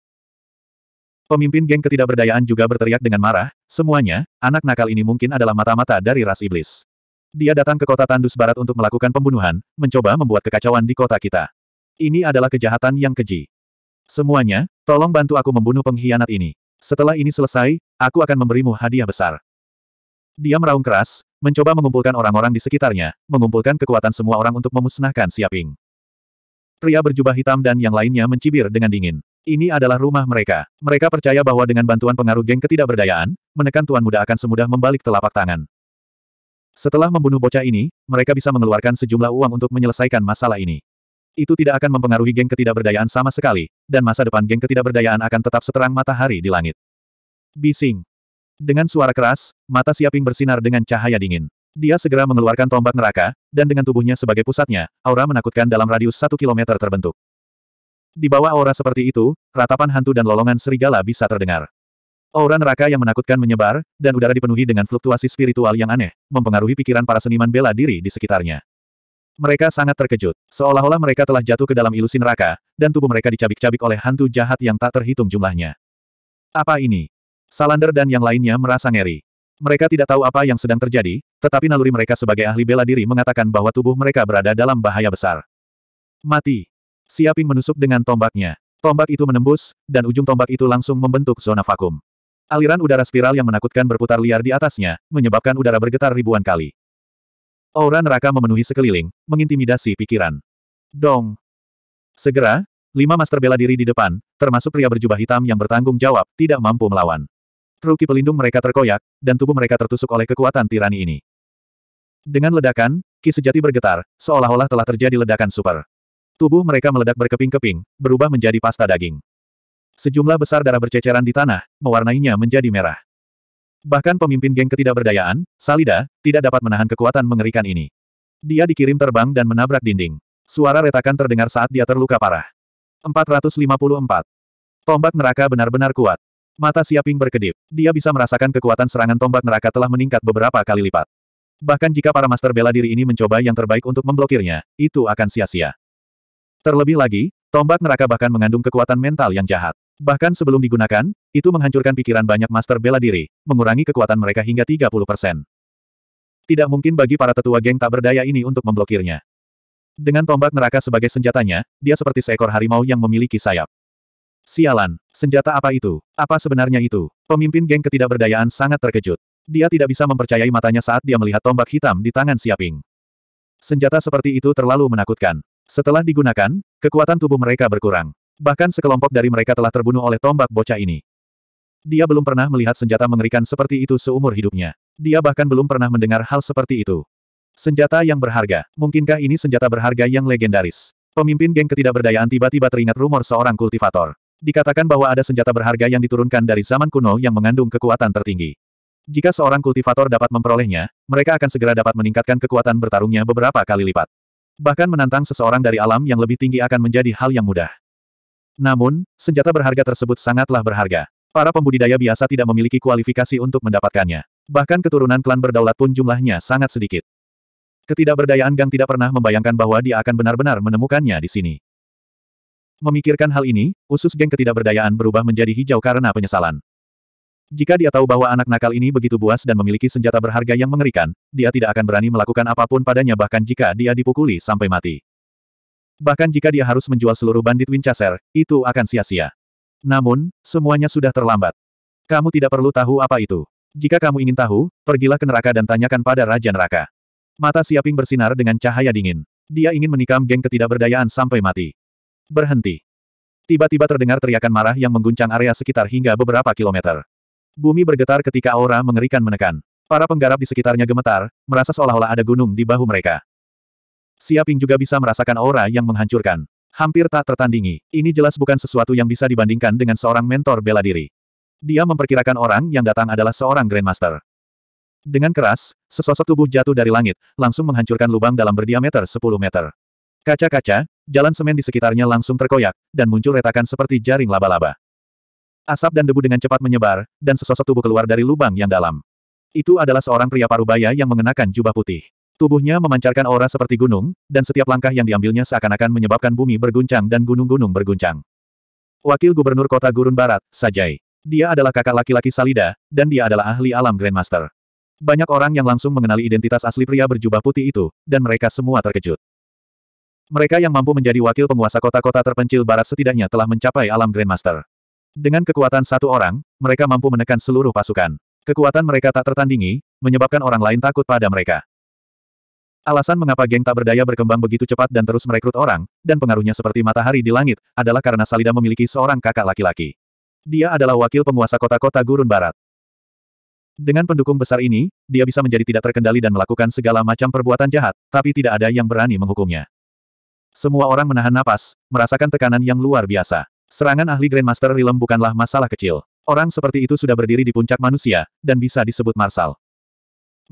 Pemimpin geng ketidakberdayaan juga berteriak dengan marah, semuanya, anak nakal ini mungkin adalah mata-mata dari ras iblis. Dia datang ke kota Tandus Barat untuk melakukan pembunuhan, mencoba membuat kekacauan di kota kita. Ini adalah kejahatan yang keji. Semuanya, tolong bantu aku membunuh pengkhianat ini. Setelah ini selesai, aku akan memberimu hadiah besar. Dia meraung keras, mencoba mengumpulkan orang-orang di sekitarnya, mengumpulkan kekuatan semua orang untuk memusnahkan Siaping. Pria berjubah hitam dan yang lainnya mencibir dengan dingin. Ini adalah rumah mereka. Mereka percaya bahwa dengan bantuan pengaruh geng ketidakberdayaan, menekan tuan muda akan semudah membalik telapak tangan. Setelah membunuh bocah ini, mereka bisa mengeluarkan sejumlah uang untuk menyelesaikan masalah ini. Itu tidak akan mempengaruhi geng ketidakberdayaan sama sekali, dan masa depan geng ketidakberdayaan akan tetap seterang matahari di langit. Bising. Dengan suara keras, mata Siaping bersinar dengan cahaya dingin. Dia segera mengeluarkan tombak neraka, dan dengan tubuhnya sebagai pusatnya, aura menakutkan dalam radius satu kilometer terbentuk. Di bawah aura seperti itu, ratapan hantu dan lolongan serigala bisa terdengar. Aura neraka yang menakutkan menyebar, dan udara dipenuhi dengan fluktuasi spiritual yang aneh, mempengaruhi pikiran para seniman bela diri di sekitarnya. Mereka sangat terkejut, seolah-olah mereka telah jatuh ke dalam ilusi neraka, dan tubuh mereka dicabik-cabik oleh hantu jahat yang tak terhitung jumlahnya. Apa ini? Salander dan yang lainnya merasa ngeri. Mereka tidak tahu apa yang sedang terjadi, tetapi naluri mereka sebagai ahli bela diri mengatakan bahwa tubuh mereka berada dalam bahaya besar. Mati. Siaping menusuk dengan tombaknya. Tombak itu menembus, dan ujung tombak itu langsung membentuk zona vakum. Aliran udara spiral yang menakutkan berputar liar di atasnya, menyebabkan udara bergetar ribuan kali. Aura neraka memenuhi sekeliling, mengintimidasi pikiran. Dong! Segera, lima master bela diri di depan, termasuk pria berjubah hitam yang bertanggung jawab, tidak mampu melawan. Truki pelindung mereka terkoyak, dan tubuh mereka tertusuk oleh kekuatan tirani ini. Dengan ledakan, ki sejati bergetar, seolah-olah telah terjadi ledakan super. Tubuh mereka meledak berkeping-keping, berubah menjadi pasta daging. Sejumlah besar darah berceceran di tanah, mewarnainya menjadi merah. Bahkan pemimpin geng ketidakberdayaan, Salida, tidak dapat menahan kekuatan mengerikan ini. Dia dikirim terbang dan menabrak dinding. Suara retakan terdengar saat dia terluka parah. 454. Tombak neraka benar-benar kuat. Mata Siaping berkedip. Dia bisa merasakan kekuatan serangan tombak neraka telah meningkat beberapa kali lipat. Bahkan jika para master bela diri ini mencoba yang terbaik untuk memblokirnya, itu akan sia-sia. Terlebih lagi, Tombak neraka bahkan mengandung kekuatan mental yang jahat. Bahkan sebelum digunakan, itu menghancurkan pikiran banyak master bela diri, mengurangi kekuatan mereka hingga 30%. Tidak mungkin bagi para tetua geng tak berdaya ini untuk memblokirnya. Dengan tombak neraka sebagai senjatanya, dia seperti seekor harimau yang memiliki sayap. Sialan, senjata apa itu? Apa sebenarnya itu? Pemimpin geng ketidakberdayaan sangat terkejut. Dia tidak bisa mempercayai matanya saat dia melihat tombak hitam di tangan Siaping. Senjata seperti itu terlalu menakutkan. Setelah digunakan, kekuatan tubuh mereka berkurang. Bahkan sekelompok dari mereka telah terbunuh oleh tombak bocah ini. Dia belum pernah melihat senjata mengerikan seperti itu seumur hidupnya. Dia bahkan belum pernah mendengar hal seperti itu. Senjata yang berharga. Mungkinkah ini senjata berharga yang legendaris? Pemimpin geng ketidakberdayaan tiba-tiba teringat rumor seorang kultivator. Dikatakan bahwa ada senjata berharga yang diturunkan dari zaman kuno yang mengandung kekuatan tertinggi. Jika seorang kultivator dapat memperolehnya, mereka akan segera dapat meningkatkan kekuatan bertarungnya beberapa kali lipat. Bahkan menantang seseorang dari alam yang lebih tinggi akan menjadi hal yang mudah. Namun, senjata berharga tersebut sangatlah berharga. Para pembudidaya biasa tidak memiliki kualifikasi untuk mendapatkannya. Bahkan keturunan klan berdaulat pun jumlahnya sangat sedikit. Ketidakberdayaan Gang tidak pernah membayangkan bahwa dia akan benar-benar menemukannya di sini. Memikirkan hal ini, usus geng ketidakberdayaan berubah menjadi hijau karena penyesalan. Jika dia tahu bahwa anak nakal ini begitu buas dan memiliki senjata berharga yang mengerikan, dia tidak akan berani melakukan apapun padanya bahkan jika dia dipukuli sampai mati. Bahkan jika dia harus menjual seluruh bandit Winchester, itu akan sia-sia. Namun, semuanya sudah terlambat. Kamu tidak perlu tahu apa itu. Jika kamu ingin tahu, pergilah ke neraka dan tanyakan pada Raja Neraka. Mata Siaping bersinar dengan cahaya dingin. Dia ingin menikam geng ketidakberdayaan sampai mati. Berhenti. Tiba-tiba terdengar teriakan marah yang mengguncang area sekitar hingga beberapa kilometer. Bumi bergetar ketika aura mengerikan menekan. Para penggarap di sekitarnya gemetar, merasa seolah-olah ada gunung di bahu mereka. Siaping juga bisa merasakan aura yang menghancurkan. Hampir tak tertandingi, ini jelas bukan sesuatu yang bisa dibandingkan dengan seorang mentor bela diri. Dia memperkirakan orang yang datang adalah seorang Grandmaster. Dengan keras, sesosok tubuh jatuh dari langit, langsung menghancurkan lubang dalam berdiameter 10 meter. Kaca-kaca, jalan semen di sekitarnya langsung terkoyak, dan muncul retakan seperti jaring laba-laba. Asap dan debu dengan cepat menyebar, dan sesosok tubuh keluar dari lubang yang dalam. Itu adalah seorang pria parubaya yang mengenakan jubah putih. Tubuhnya memancarkan aura seperti gunung, dan setiap langkah yang diambilnya seakan-akan menyebabkan bumi berguncang dan gunung-gunung berguncang. Wakil Gubernur Kota Gurun Barat, Sajai. Dia adalah kakak laki-laki Salida, dan dia adalah ahli alam Grandmaster. Banyak orang yang langsung mengenali identitas asli pria berjubah putih itu, dan mereka semua terkejut. Mereka yang mampu menjadi wakil penguasa kota-kota terpencil barat setidaknya telah mencapai alam Grandmaster. Dengan kekuatan satu orang, mereka mampu menekan seluruh pasukan. Kekuatan mereka tak tertandingi, menyebabkan orang lain takut pada mereka. Alasan mengapa geng tak berdaya berkembang begitu cepat dan terus merekrut orang, dan pengaruhnya seperti matahari di langit, adalah karena Salida memiliki seorang kakak laki-laki. Dia adalah wakil penguasa kota-kota Gurun Barat. Dengan pendukung besar ini, dia bisa menjadi tidak terkendali dan melakukan segala macam perbuatan jahat, tapi tidak ada yang berani menghukumnya. Semua orang menahan napas, merasakan tekanan yang luar biasa. Serangan ahli Grandmaster Rilem bukanlah masalah kecil. Orang seperti itu sudah berdiri di puncak manusia, dan bisa disebut marsal.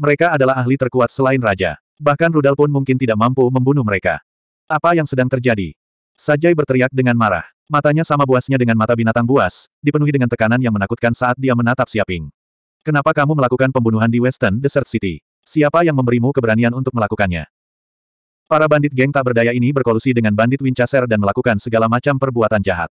Mereka adalah ahli terkuat selain raja. Bahkan rudal pun mungkin tidak mampu membunuh mereka. Apa yang sedang terjadi? Sajai berteriak dengan marah. Matanya sama buasnya dengan mata binatang buas, dipenuhi dengan tekanan yang menakutkan saat dia menatap Siaping. Kenapa kamu melakukan pembunuhan di Western Desert City? Siapa yang memberimu keberanian untuk melakukannya? Para bandit geng tak berdaya ini berkolusi dengan bandit Winchester dan melakukan segala macam perbuatan jahat.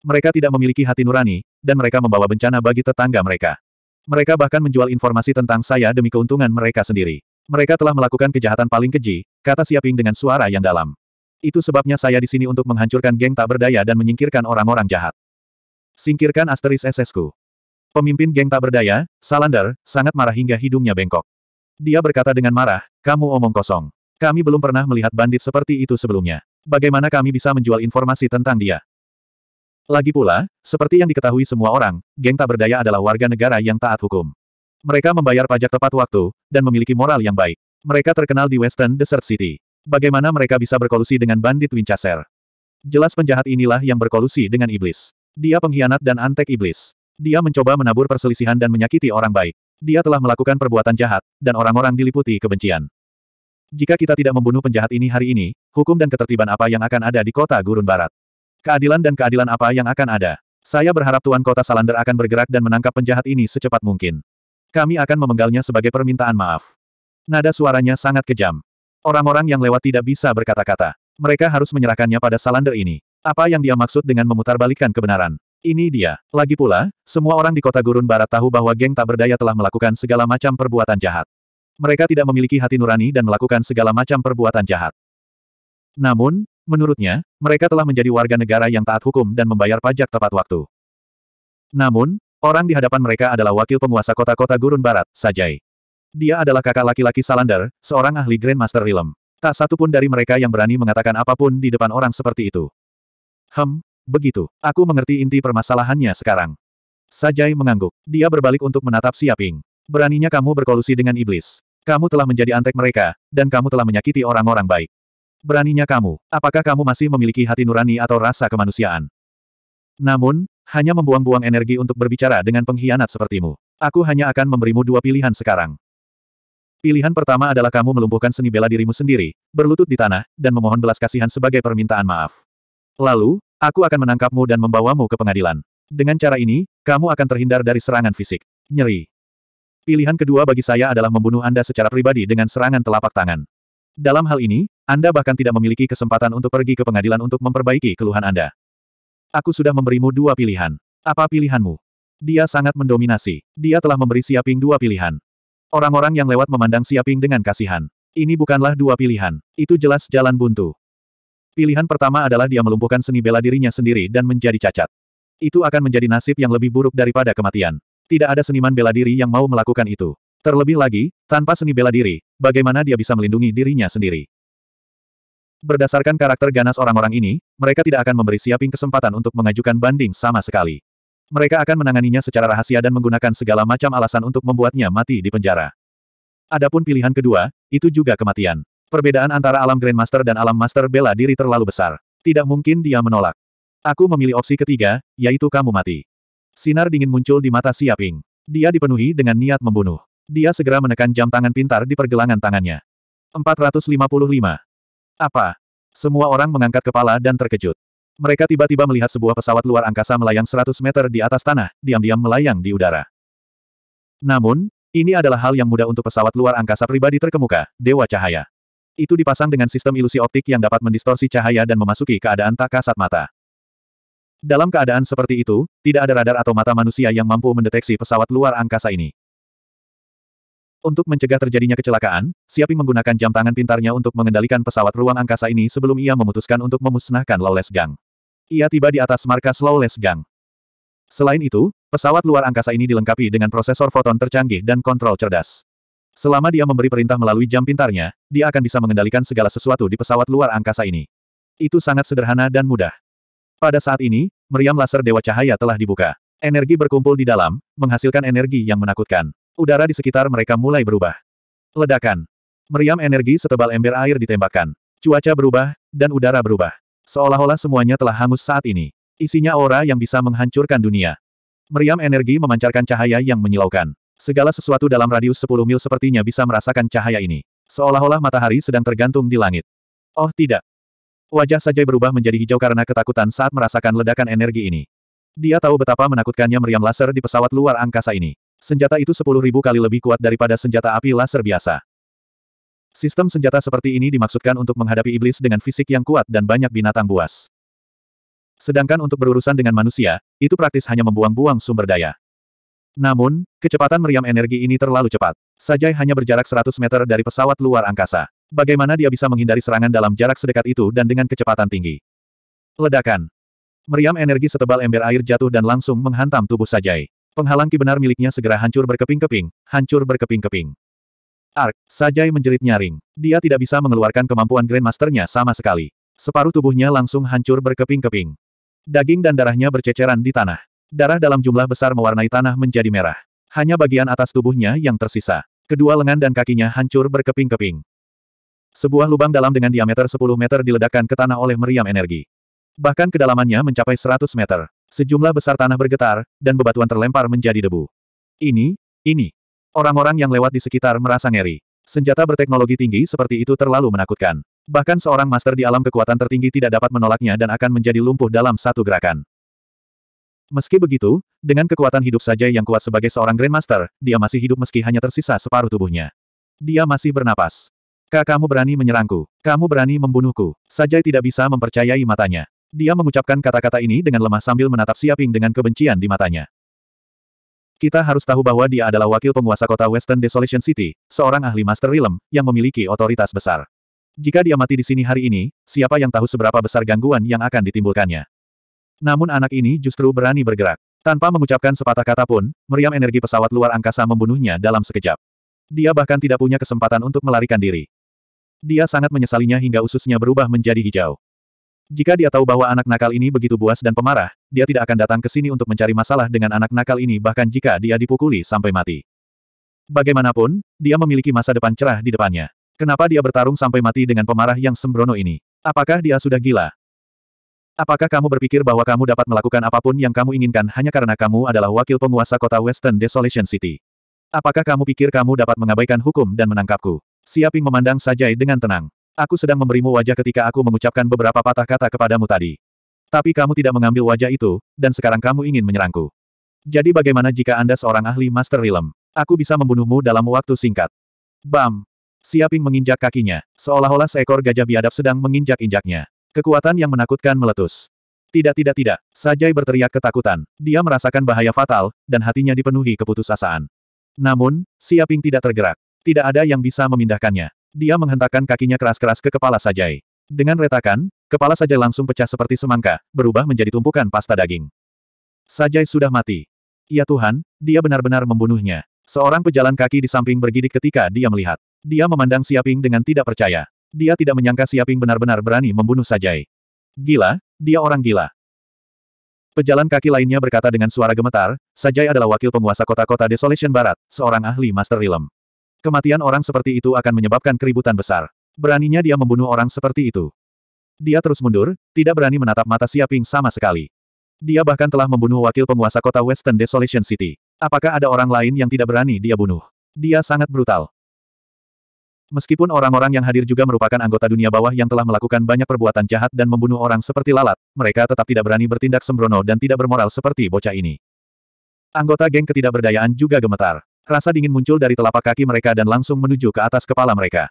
Mereka tidak memiliki hati nurani, dan mereka membawa bencana bagi tetangga mereka. Mereka bahkan menjual informasi tentang saya demi keuntungan mereka sendiri. Mereka telah melakukan kejahatan paling keji, kata Siaping dengan suara yang dalam. Itu sebabnya saya di sini untuk menghancurkan geng tak berdaya dan menyingkirkan orang-orang jahat. Singkirkan asteris SS-ku. Pemimpin geng tak berdaya, Salander, sangat marah hingga hidungnya bengkok. Dia berkata dengan marah, kamu omong kosong. Kami belum pernah melihat bandit seperti itu sebelumnya. Bagaimana kami bisa menjual informasi tentang dia? Lagi pula, seperti yang diketahui semua orang, geng tak berdaya adalah warga negara yang taat hukum. Mereka membayar pajak tepat waktu, dan memiliki moral yang baik. Mereka terkenal di Western Desert City. Bagaimana mereka bisa berkolusi dengan bandit Winchester? Jelas penjahat inilah yang berkolusi dengan iblis. Dia pengkhianat dan antek iblis. Dia mencoba menabur perselisihan dan menyakiti orang baik. Dia telah melakukan perbuatan jahat, dan orang-orang diliputi kebencian. Jika kita tidak membunuh penjahat ini hari ini, hukum dan ketertiban apa yang akan ada di kota Gurun Barat? Keadilan dan keadilan apa yang akan ada? Saya berharap Tuan Kota Salander akan bergerak dan menangkap penjahat ini secepat mungkin. Kami akan memenggalnya sebagai permintaan maaf. Nada suaranya sangat kejam. Orang-orang yang lewat tidak bisa berkata-kata. Mereka harus menyerahkannya pada Salander ini. Apa yang dia maksud dengan memutarbalikkan kebenaran? Ini dia. Lagi pula, semua orang di kota gurun barat tahu bahwa geng tak berdaya telah melakukan segala macam perbuatan jahat. Mereka tidak memiliki hati nurani dan melakukan segala macam perbuatan jahat. Namun, Menurutnya, mereka telah menjadi warga negara yang taat hukum dan membayar pajak tepat waktu. Namun, orang di hadapan mereka adalah wakil penguasa kota-kota Gurun Barat, Sajai. Dia adalah kakak laki-laki Salander, seorang ahli Grandmaster Realm. Tak satu pun dari mereka yang berani mengatakan apapun di depan orang seperti itu. Hem, begitu. Aku mengerti inti permasalahannya sekarang. Sajai mengangguk. Dia berbalik untuk menatap Siaping. Beraninya kamu berkolusi dengan iblis. Kamu telah menjadi antek mereka, dan kamu telah menyakiti orang-orang baik. Beraninya kamu, apakah kamu masih memiliki hati nurani atau rasa kemanusiaan? Namun, hanya membuang-buang energi untuk berbicara dengan pengkhianat sepertimu. Aku hanya akan memberimu dua pilihan sekarang. Pilihan pertama adalah kamu melumpuhkan seni bela dirimu sendiri, berlutut di tanah, dan memohon belas kasihan sebagai permintaan maaf. Lalu, aku akan menangkapmu dan membawamu ke pengadilan. Dengan cara ini, kamu akan terhindar dari serangan fisik. Nyeri. Pilihan kedua bagi saya adalah membunuh Anda secara pribadi dengan serangan telapak tangan. Dalam hal ini, Anda bahkan tidak memiliki kesempatan untuk pergi ke pengadilan untuk memperbaiki keluhan Anda. Aku sudah memberimu dua pilihan. Apa pilihanmu? Dia sangat mendominasi. Dia telah memberi Siaping dua pilihan. Orang-orang yang lewat memandang Siaping dengan kasihan. Ini bukanlah dua pilihan. Itu jelas jalan buntu. Pilihan pertama adalah dia melumpuhkan seni bela dirinya sendiri dan menjadi cacat. Itu akan menjadi nasib yang lebih buruk daripada kematian. Tidak ada seniman bela diri yang mau melakukan itu. Terlebih lagi, tanpa seni bela diri, bagaimana dia bisa melindungi dirinya sendiri? Berdasarkan karakter ganas orang-orang ini, mereka tidak akan memberi Siaping kesempatan untuk mengajukan banding sama sekali. Mereka akan menanganinya secara rahasia dan menggunakan segala macam alasan untuk membuatnya mati di penjara. Adapun pilihan kedua, itu juga kematian. Perbedaan antara alam Grandmaster dan alam Master bela diri terlalu besar. Tidak mungkin dia menolak. Aku memilih opsi ketiga, yaitu kamu mati. Sinar dingin muncul di mata Siaping. Dia dipenuhi dengan niat membunuh. Dia segera menekan jam tangan pintar di pergelangan tangannya. 455. Apa? Semua orang mengangkat kepala dan terkejut. Mereka tiba-tiba melihat sebuah pesawat luar angkasa melayang 100 meter di atas tanah, diam-diam melayang di udara. Namun, ini adalah hal yang mudah untuk pesawat luar angkasa pribadi terkemuka, Dewa Cahaya. Itu dipasang dengan sistem ilusi optik yang dapat mendistorsi cahaya dan memasuki keadaan tak kasat mata. Dalam keadaan seperti itu, tidak ada radar atau mata manusia yang mampu mendeteksi pesawat luar angkasa ini. Untuk mencegah terjadinya kecelakaan, Siapi menggunakan jam tangan pintarnya untuk mengendalikan pesawat ruang angkasa ini sebelum ia memutuskan untuk memusnahkan Lawless Gang. Ia tiba di atas markas Lawless Gang. Selain itu, pesawat luar angkasa ini dilengkapi dengan prosesor foton tercanggih dan kontrol cerdas. Selama dia memberi perintah melalui jam pintarnya, dia akan bisa mengendalikan segala sesuatu di pesawat luar angkasa ini. Itu sangat sederhana dan mudah. Pada saat ini, meriam laser Dewa Cahaya telah dibuka. Energi berkumpul di dalam, menghasilkan energi yang menakutkan. Udara di sekitar mereka mulai berubah. Ledakan. Meriam energi setebal ember air ditembakkan. Cuaca berubah, dan udara berubah. Seolah-olah semuanya telah hangus saat ini. Isinya aura yang bisa menghancurkan dunia. Meriam energi memancarkan cahaya yang menyilaukan. Segala sesuatu dalam radius 10 mil sepertinya bisa merasakan cahaya ini. Seolah-olah matahari sedang tergantung di langit. Oh tidak. Wajah saja berubah menjadi hijau karena ketakutan saat merasakan ledakan energi ini. Dia tahu betapa menakutkannya meriam laser di pesawat luar angkasa ini. Senjata itu sepuluh ribu kali lebih kuat daripada senjata api laser biasa. Sistem senjata seperti ini dimaksudkan untuk menghadapi iblis dengan fisik yang kuat dan banyak binatang buas. Sedangkan untuk berurusan dengan manusia, itu praktis hanya membuang-buang sumber daya. Namun, kecepatan meriam energi ini terlalu cepat. Sajai hanya berjarak 100 meter dari pesawat luar angkasa. Bagaimana dia bisa menghindari serangan dalam jarak sedekat itu dan dengan kecepatan tinggi? Ledakan. Meriam energi setebal ember air jatuh dan langsung menghantam tubuh Sajai. Penghalang benar miliknya segera hancur berkeping-keping, hancur berkeping-keping. Ark, Sajai menjerit nyaring. Dia tidak bisa mengeluarkan kemampuan Grandmasternya sama sekali. Separuh tubuhnya langsung hancur berkeping-keping. Daging dan darahnya berceceran di tanah. Darah dalam jumlah besar mewarnai tanah menjadi merah. Hanya bagian atas tubuhnya yang tersisa. Kedua lengan dan kakinya hancur berkeping-keping. Sebuah lubang dalam dengan diameter 10 meter diledakkan ke tanah oleh meriam energi. Bahkan kedalamannya mencapai 100 meter. Sejumlah besar tanah bergetar, dan bebatuan terlempar menjadi debu. Ini, ini. Orang-orang yang lewat di sekitar merasa ngeri. Senjata berteknologi tinggi seperti itu terlalu menakutkan. Bahkan seorang master di alam kekuatan tertinggi tidak dapat menolaknya dan akan menjadi lumpuh dalam satu gerakan. Meski begitu, dengan kekuatan hidup saja yang kuat sebagai seorang Grandmaster, dia masih hidup meski hanya tersisa separuh tubuhnya. Dia masih bernapas. Kak berani menyerangku. Kamu berani membunuhku. Sajai tidak bisa mempercayai matanya. Dia mengucapkan kata-kata ini dengan lemah sambil menatap Siaping dengan kebencian di matanya. Kita harus tahu bahwa dia adalah wakil penguasa kota Western Desolation City, seorang ahli Master Realm, yang memiliki otoritas besar. Jika dia mati di sini hari ini, siapa yang tahu seberapa besar gangguan yang akan ditimbulkannya. Namun anak ini justru berani bergerak. Tanpa mengucapkan sepatah kata pun, meriam energi pesawat luar angkasa membunuhnya dalam sekejap. Dia bahkan tidak punya kesempatan untuk melarikan diri. Dia sangat menyesalinya hingga ususnya berubah menjadi hijau. Jika dia tahu bahwa anak nakal ini begitu buas dan pemarah, dia tidak akan datang ke sini untuk mencari masalah dengan anak nakal ini bahkan jika dia dipukuli sampai mati. Bagaimanapun, dia memiliki masa depan cerah di depannya. Kenapa dia bertarung sampai mati dengan pemarah yang sembrono ini? Apakah dia sudah gila? Apakah kamu berpikir bahwa kamu dapat melakukan apapun yang kamu inginkan hanya karena kamu adalah wakil penguasa kota Western Desolation City? Apakah kamu pikir kamu dapat mengabaikan hukum dan menangkapku? Siaping memandang Sajai dengan tenang. Aku sedang memberimu wajah ketika aku mengucapkan beberapa patah kata kepadamu tadi. Tapi kamu tidak mengambil wajah itu, dan sekarang kamu ingin menyerangku. Jadi bagaimana jika Anda seorang ahli Master Realm? Aku bisa membunuhmu dalam waktu singkat. Bam! Siaping menginjak kakinya, seolah-olah seekor gajah biadab sedang menginjak-injaknya. Kekuatan yang menakutkan meletus. Tidak tidak tidak, Sajai berteriak ketakutan. Dia merasakan bahaya fatal, dan hatinya dipenuhi keputusasaan. Namun, Siaping tidak tergerak. Tidak ada yang bisa memindahkannya. Dia menghentakkan kakinya keras-keras ke kepala Sajai. Dengan retakan, kepala Sajai langsung pecah seperti semangka, berubah menjadi tumpukan pasta daging. Sajai sudah mati. Ya Tuhan, dia benar-benar membunuhnya. Seorang pejalan kaki di samping bergidik ketika dia melihat. Dia memandang Siaping dengan tidak percaya. Dia tidak menyangka Siaping benar-benar berani membunuh Sajai. Gila, dia orang gila. Pejalan kaki lainnya berkata dengan suara gemetar, Sajai adalah wakil penguasa kota-kota Desolation Barat, seorang ahli Master Realm. Kematian orang seperti itu akan menyebabkan keributan besar. Beraninya dia membunuh orang seperti itu. Dia terus mundur, tidak berani menatap mata Siaping sama sekali. Dia bahkan telah membunuh wakil penguasa kota Western Desolation City. Apakah ada orang lain yang tidak berani dia bunuh? Dia sangat brutal. Meskipun orang-orang yang hadir juga merupakan anggota dunia bawah yang telah melakukan banyak perbuatan jahat dan membunuh orang seperti lalat, mereka tetap tidak berani bertindak sembrono dan tidak bermoral seperti bocah ini. Anggota geng ketidakberdayaan juga gemetar. Rasa dingin muncul dari telapak kaki mereka dan langsung menuju ke atas kepala mereka.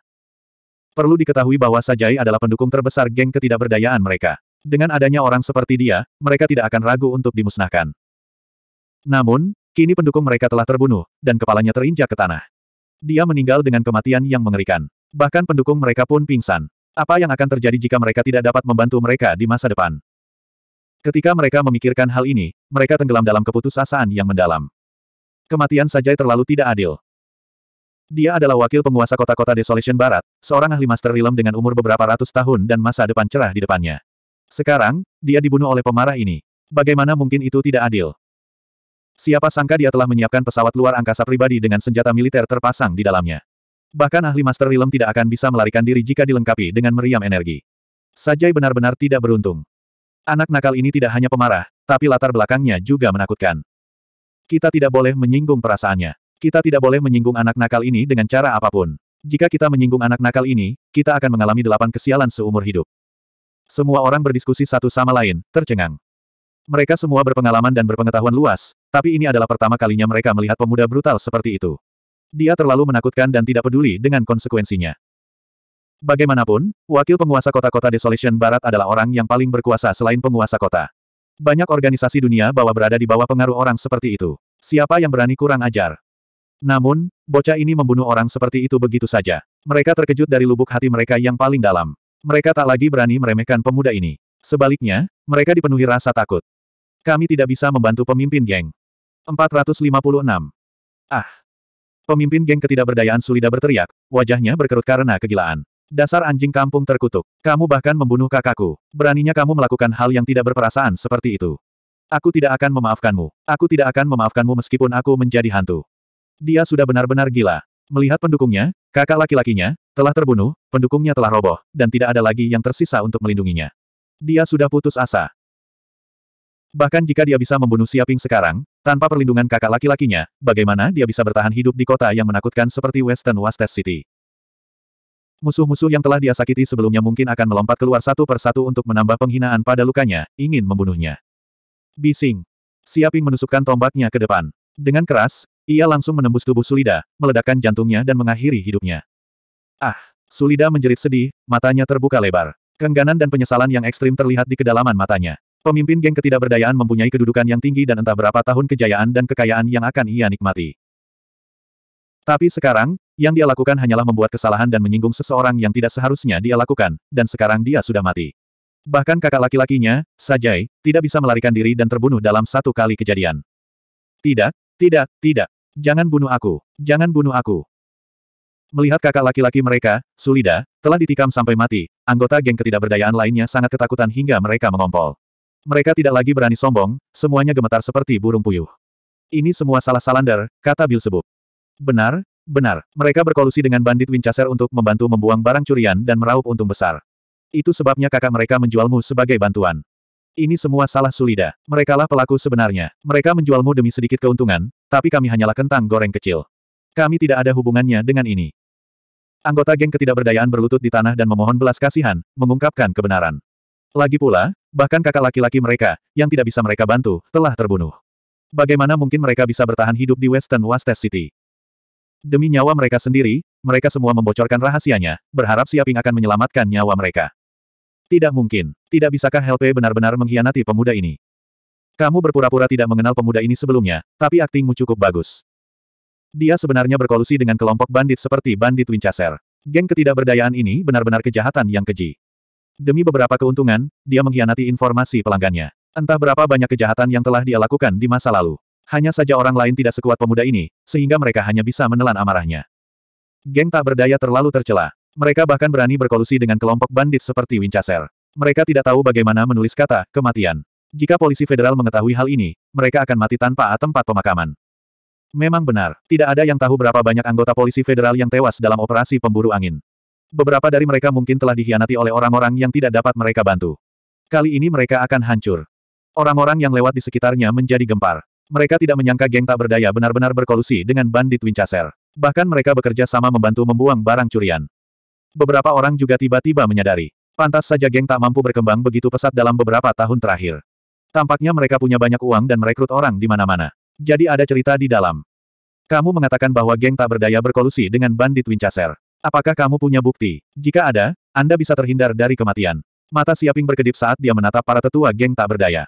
Perlu diketahui bahwa Sajai adalah pendukung terbesar geng ketidakberdayaan mereka. Dengan adanya orang seperti dia, mereka tidak akan ragu untuk dimusnahkan. Namun, kini pendukung mereka telah terbunuh, dan kepalanya terinjak ke tanah. Dia meninggal dengan kematian yang mengerikan. Bahkan pendukung mereka pun pingsan. Apa yang akan terjadi jika mereka tidak dapat membantu mereka di masa depan? Ketika mereka memikirkan hal ini, mereka tenggelam dalam keputusasaan yang mendalam. Kematian Sajai terlalu tidak adil. Dia adalah wakil penguasa kota-kota Desolation Barat, seorang ahli master realm dengan umur beberapa ratus tahun dan masa depan cerah di depannya. Sekarang, dia dibunuh oleh pemarah ini. Bagaimana mungkin itu tidak adil? Siapa sangka dia telah menyiapkan pesawat luar angkasa pribadi dengan senjata militer terpasang di dalamnya. Bahkan ahli master realm tidak akan bisa melarikan diri jika dilengkapi dengan meriam energi. Sajai benar-benar tidak beruntung. Anak nakal ini tidak hanya pemarah, tapi latar belakangnya juga menakutkan. Kita tidak boleh menyinggung perasaannya. Kita tidak boleh menyinggung anak nakal ini dengan cara apapun. Jika kita menyinggung anak nakal ini, kita akan mengalami delapan kesialan seumur hidup. Semua orang berdiskusi satu sama lain, tercengang. Mereka semua berpengalaman dan berpengetahuan luas, tapi ini adalah pertama kalinya mereka melihat pemuda brutal seperti itu. Dia terlalu menakutkan dan tidak peduli dengan konsekuensinya. Bagaimanapun, wakil penguasa kota-kota Desolation Barat adalah orang yang paling berkuasa selain penguasa kota. Banyak organisasi dunia bahwa berada di bawah pengaruh orang seperti itu. Siapa yang berani kurang ajar? Namun, bocah ini membunuh orang seperti itu begitu saja. Mereka terkejut dari lubuk hati mereka yang paling dalam. Mereka tak lagi berani meremehkan pemuda ini. Sebaliknya, mereka dipenuhi rasa takut. Kami tidak bisa membantu pemimpin geng. 456. Ah. Pemimpin geng ketidakberdayaan Sulida berteriak, wajahnya berkerut karena kegilaan. Dasar anjing kampung terkutuk. Kamu bahkan membunuh kakakku. Beraninya kamu melakukan hal yang tidak berperasaan seperti itu. Aku tidak akan memaafkanmu. Aku tidak akan memaafkanmu meskipun aku menjadi hantu. Dia sudah benar-benar gila. Melihat pendukungnya, kakak laki-lakinya, telah terbunuh, pendukungnya telah roboh, dan tidak ada lagi yang tersisa untuk melindunginya. Dia sudah putus asa. Bahkan jika dia bisa membunuh Siaping sekarang, tanpa perlindungan kakak laki-lakinya, bagaimana dia bisa bertahan hidup di kota yang menakutkan seperti Western Wastes City? Musuh-musuh yang telah dia sakiti sebelumnya mungkin akan melompat keluar satu persatu untuk menambah penghinaan pada lukanya, ingin membunuhnya. Bising. Siaping menusukkan tombaknya ke depan. Dengan keras, ia langsung menembus tubuh Sulida, meledakkan jantungnya dan mengakhiri hidupnya. Ah! Sulida menjerit sedih, matanya terbuka lebar. Kengganan dan penyesalan yang ekstrim terlihat di kedalaman matanya. Pemimpin geng ketidakberdayaan mempunyai kedudukan yang tinggi dan entah berapa tahun kejayaan dan kekayaan yang akan ia nikmati. Tapi sekarang, yang dia lakukan hanyalah membuat kesalahan dan menyinggung seseorang yang tidak seharusnya dia lakukan, dan sekarang dia sudah mati. Bahkan kakak laki-lakinya, Sajai, tidak bisa melarikan diri dan terbunuh dalam satu kali kejadian. Tidak, tidak, tidak. Jangan bunuh aku. Jangan bunuh aku. Melihat kakak laki-laki mereka, Sulida, telah ditikam sampai mati, anggota geng ketidakberdayaan lainnya sangat ketakutan hingga mereka mengompol. Mereka tidak lagi berani sombong, semuanya gemetar seperti burung puyuh. Ini semua salah Salander, kata Bill Bilsebub. Benar, benar. Mereka berkolusi dengan bandit Winchester untuk membantu membuang barang curian dan meraup untung besar. Itu sebabnya kakak mereka menjualmu sebagai bantuan. Ini semua salah Sulida. lah pelaku sebenarnya. Mereka menjualmu demi sedikit keuntungan, tapi kami hanyalah kentang goreng kecil. Kami tidak ada hubungannya dengan ini. Anggota geng ketidakberdayaan berlutut di tanah dan memohon belas kasihan, mengungkapkan kebenaran. Lagi pula, bahkan kakak laki-laki mereka, yang tidak bisa mereka bantu, telah terbunuh. Bagaimana mungkin mereka bisa bertahan hidup di Western Wastes City? Demi nyawa mereka sendiri, mereka semua membocorkan rahasianya, berharap Siaping akan menyelamatkan nyawa mereka. Tidak mungkin. Tidak bisakah Helpe benar-benar mengkhianati pemuda ini? Kamu berpura-pura tidak mengenal pemuda ini sebelumnya, tapi aktingmu cukup bagus. Dia sebenarnya berkolusi dengan kelompok bandit seperti bandit Winchester. Geng ketidakberdayaan ini benar-benar kejahatan yang keji. Demi beberapa keuntungan, dia mengkhianati informasi pelanggannya. Entah berapa banyak kejahatan yang telah dia lakukan di masa lalu. Hanya saja orang lain tidak sekuat pemuda ini, sehingga mereka hanya bisa menelan amarahnya. Geng tak berdaya terlalu tercela. Mereka bahkan berani berkolusi dengan kelompok bandit seperti Winchester. Mereka tidak tahu bagaimana menulis kata, kematian. Jika polisi federal mengetahui hal ini, mereka akan mati tanpa tempat pemakaman. Memang benar, tidak ada yang tahu berapa banyak anggota polisi federal yang tewas dalam operasi pemburu angin. Beberapa dari mereka mungkin telah dihianati oleh orang-orang yang tidak dapat mereka bantu. Kali ini mereka akan hancur. Orang-orang yang lewat di sekitarnya menjadi gempar. Mereka tidak menyangka geng tak berdaya benar-benar berkolusi dengan bandit Winchester. Bahkan mereka bekerja sama membantu membuang barang curian. Beberapa orang juga tiba-tiba menyadari. Pantas saja geng tak mampu berkembang begitu pesat dalam beberapa tahun terakhir. Tampaknya mereka punya banyak uang dan merekrut orang di mana-mana. Jadi ada cerita di dalam. Kamu mengatakan bahwa geng tak berdaya berkolusi dengan bandit Winchester. Apakah kamu punya bukti? Jika ada, Anda bisa terhindar dari kematian. Mata Siaping berkedip saat dia menatap para tetua geng tak berdaya.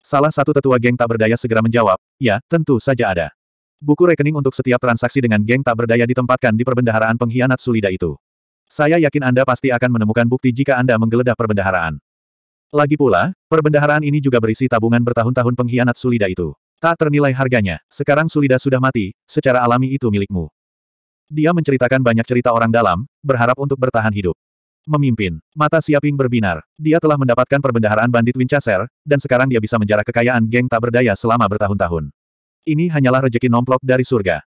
Salah satu tetua geng tak berdaya segera menjawab, ya, tentu saja ada. Buku rekening untuk setiap transaksi dengan geng tak berdaya ditempatkan di perbendaharaan pengkhianat Sulida itu. Saya yakin Anda pasti akan menemukan bukti jika Anda menggeledah perbendaharaan. Lagi pula, perbendaharaan ini juga berisi tabungan bertahun-tahun pengkhianat Sulida itu. Tak ternilai harganya, sekarang Sulida sudah mati, secara alami itu milikmu. Dia menceritakan banyak cerita orang dalam, berharap untuk bertahan hidup. Memimpin. Mata Siaping berbinar. Dia telah mendapatkan perbendaharaan bandit Winchester, dan sekarang dia bisa menjarah kekayaan geng tak berdaya selama bertahun-tahun. Ini hanyalah rejeki nomplok dari surga.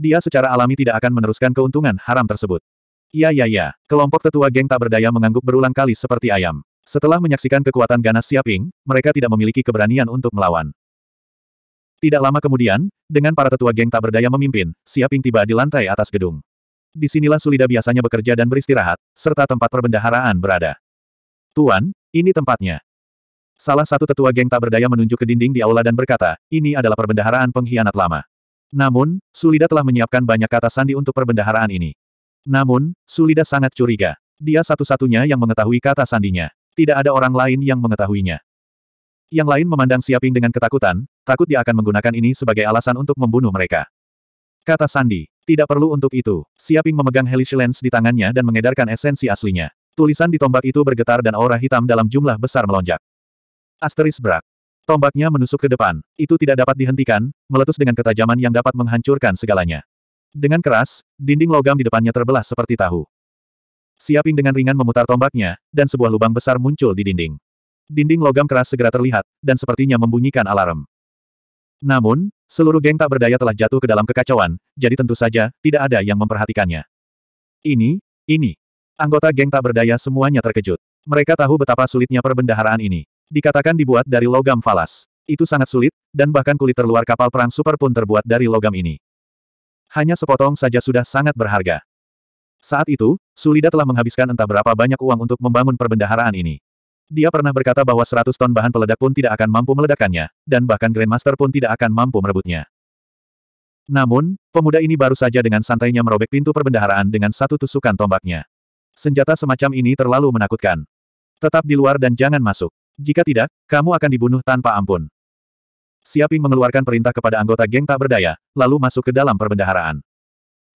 Dia secara alami tidak akan meneruskan keuntungan haram tersebut. Ya ya ya, kelompok tetua geng tak berdaya mengangguk berulang kali seperti ayam. Setelah menyaksikan kekuatan ganas Siaping, mereka tidak memiliki keberanian untuk melawan. Tidak lama kemudian, dengan para tetua geng tak berdaya memimpin, Siaping tiba di lantai atas gedung. Disinilah Sulida biasanya bekerja dan beristirahat, serta tempat perbendaharaan berada. Tuan, ini tempatnya. Salah satu tetua geng tak berdaya menunjuk ke dinding di aula dan berkata, ini adalah perbendaharaan pengkhianat lama. Namun, Sulida telah menyiapkan banyak kata sandi untuk perbendaharaan ini. Namun, Sulida sangat curiga. Dia satu-satunya yang mengetahui kata sandinya. Tidak ada orang lain yang mengetahuinya. Yang lain memandang Siaping dengan ketakutan, takut dia akan menggunakan ini sebagai alasan untuk membunuh mereka. Kata Sandi. Tidak perlu untuk itu. Siaping memegang Hellish Lens di tangannya dan mengedarkan esensi aslinya. Tulisan di tombak itu bergetar dan aura hitam dalam jumlah besar melonjak. Asteris berak. Tombaknya menusuk ke depan. Itu tidak dapat dihentikan, meletus dengan ketajaman yang dapat menghancurkan segalanya. Dengan keras, dinding logam di depannya terbelah seperti tahu. Siaping dengan ringan memutar tombaknya, dan sebuah lubang besar muncul di dinding. Dinding logam keras segera terlihat, dan sepertinya membunyikan alarm. Namun, Seluruh geng tak berdaya telah jatuh ke dalam kekacauan, jadi tentu saja, tidak ada yang memperhatikannya. Ini, ini. Anggota geng tak berdaya semuanya terkejut. Mereka tahu betapa sulitnya perbendaharaan ini. Dikatakan dibuat dari logam falas. Itu sangat sulit, dan bahkan kulit terluar kapal perang super pun terbuat dari logam ini. Hanya sepotong saja sudah sangat berharga. Saat itu, Sulida telah menghabiskan entah berapa banyak uang untuk membangun perbendaharaan ini. Dia pernah berkata bahwa 100 ton bahan peledak pun tidak akan mampu meledakkannya, dan bahkan Grandmaster pun tidak akan mampu merebutnya. Namun, pemuda ini baru saja dengan santainya merobek pintu perbendaharaan dengan satu tusukan tombaknya. Senjata semacam ini terlalu menakutkan. Tetap di luar dan jangan masuk. Jika tidak, kamu akan dibunuh tanpa ampun. Siaping mengeluarkan perintah kepada anggota geng tak berdaya, lalu masuk ke dalam perbendaharaan.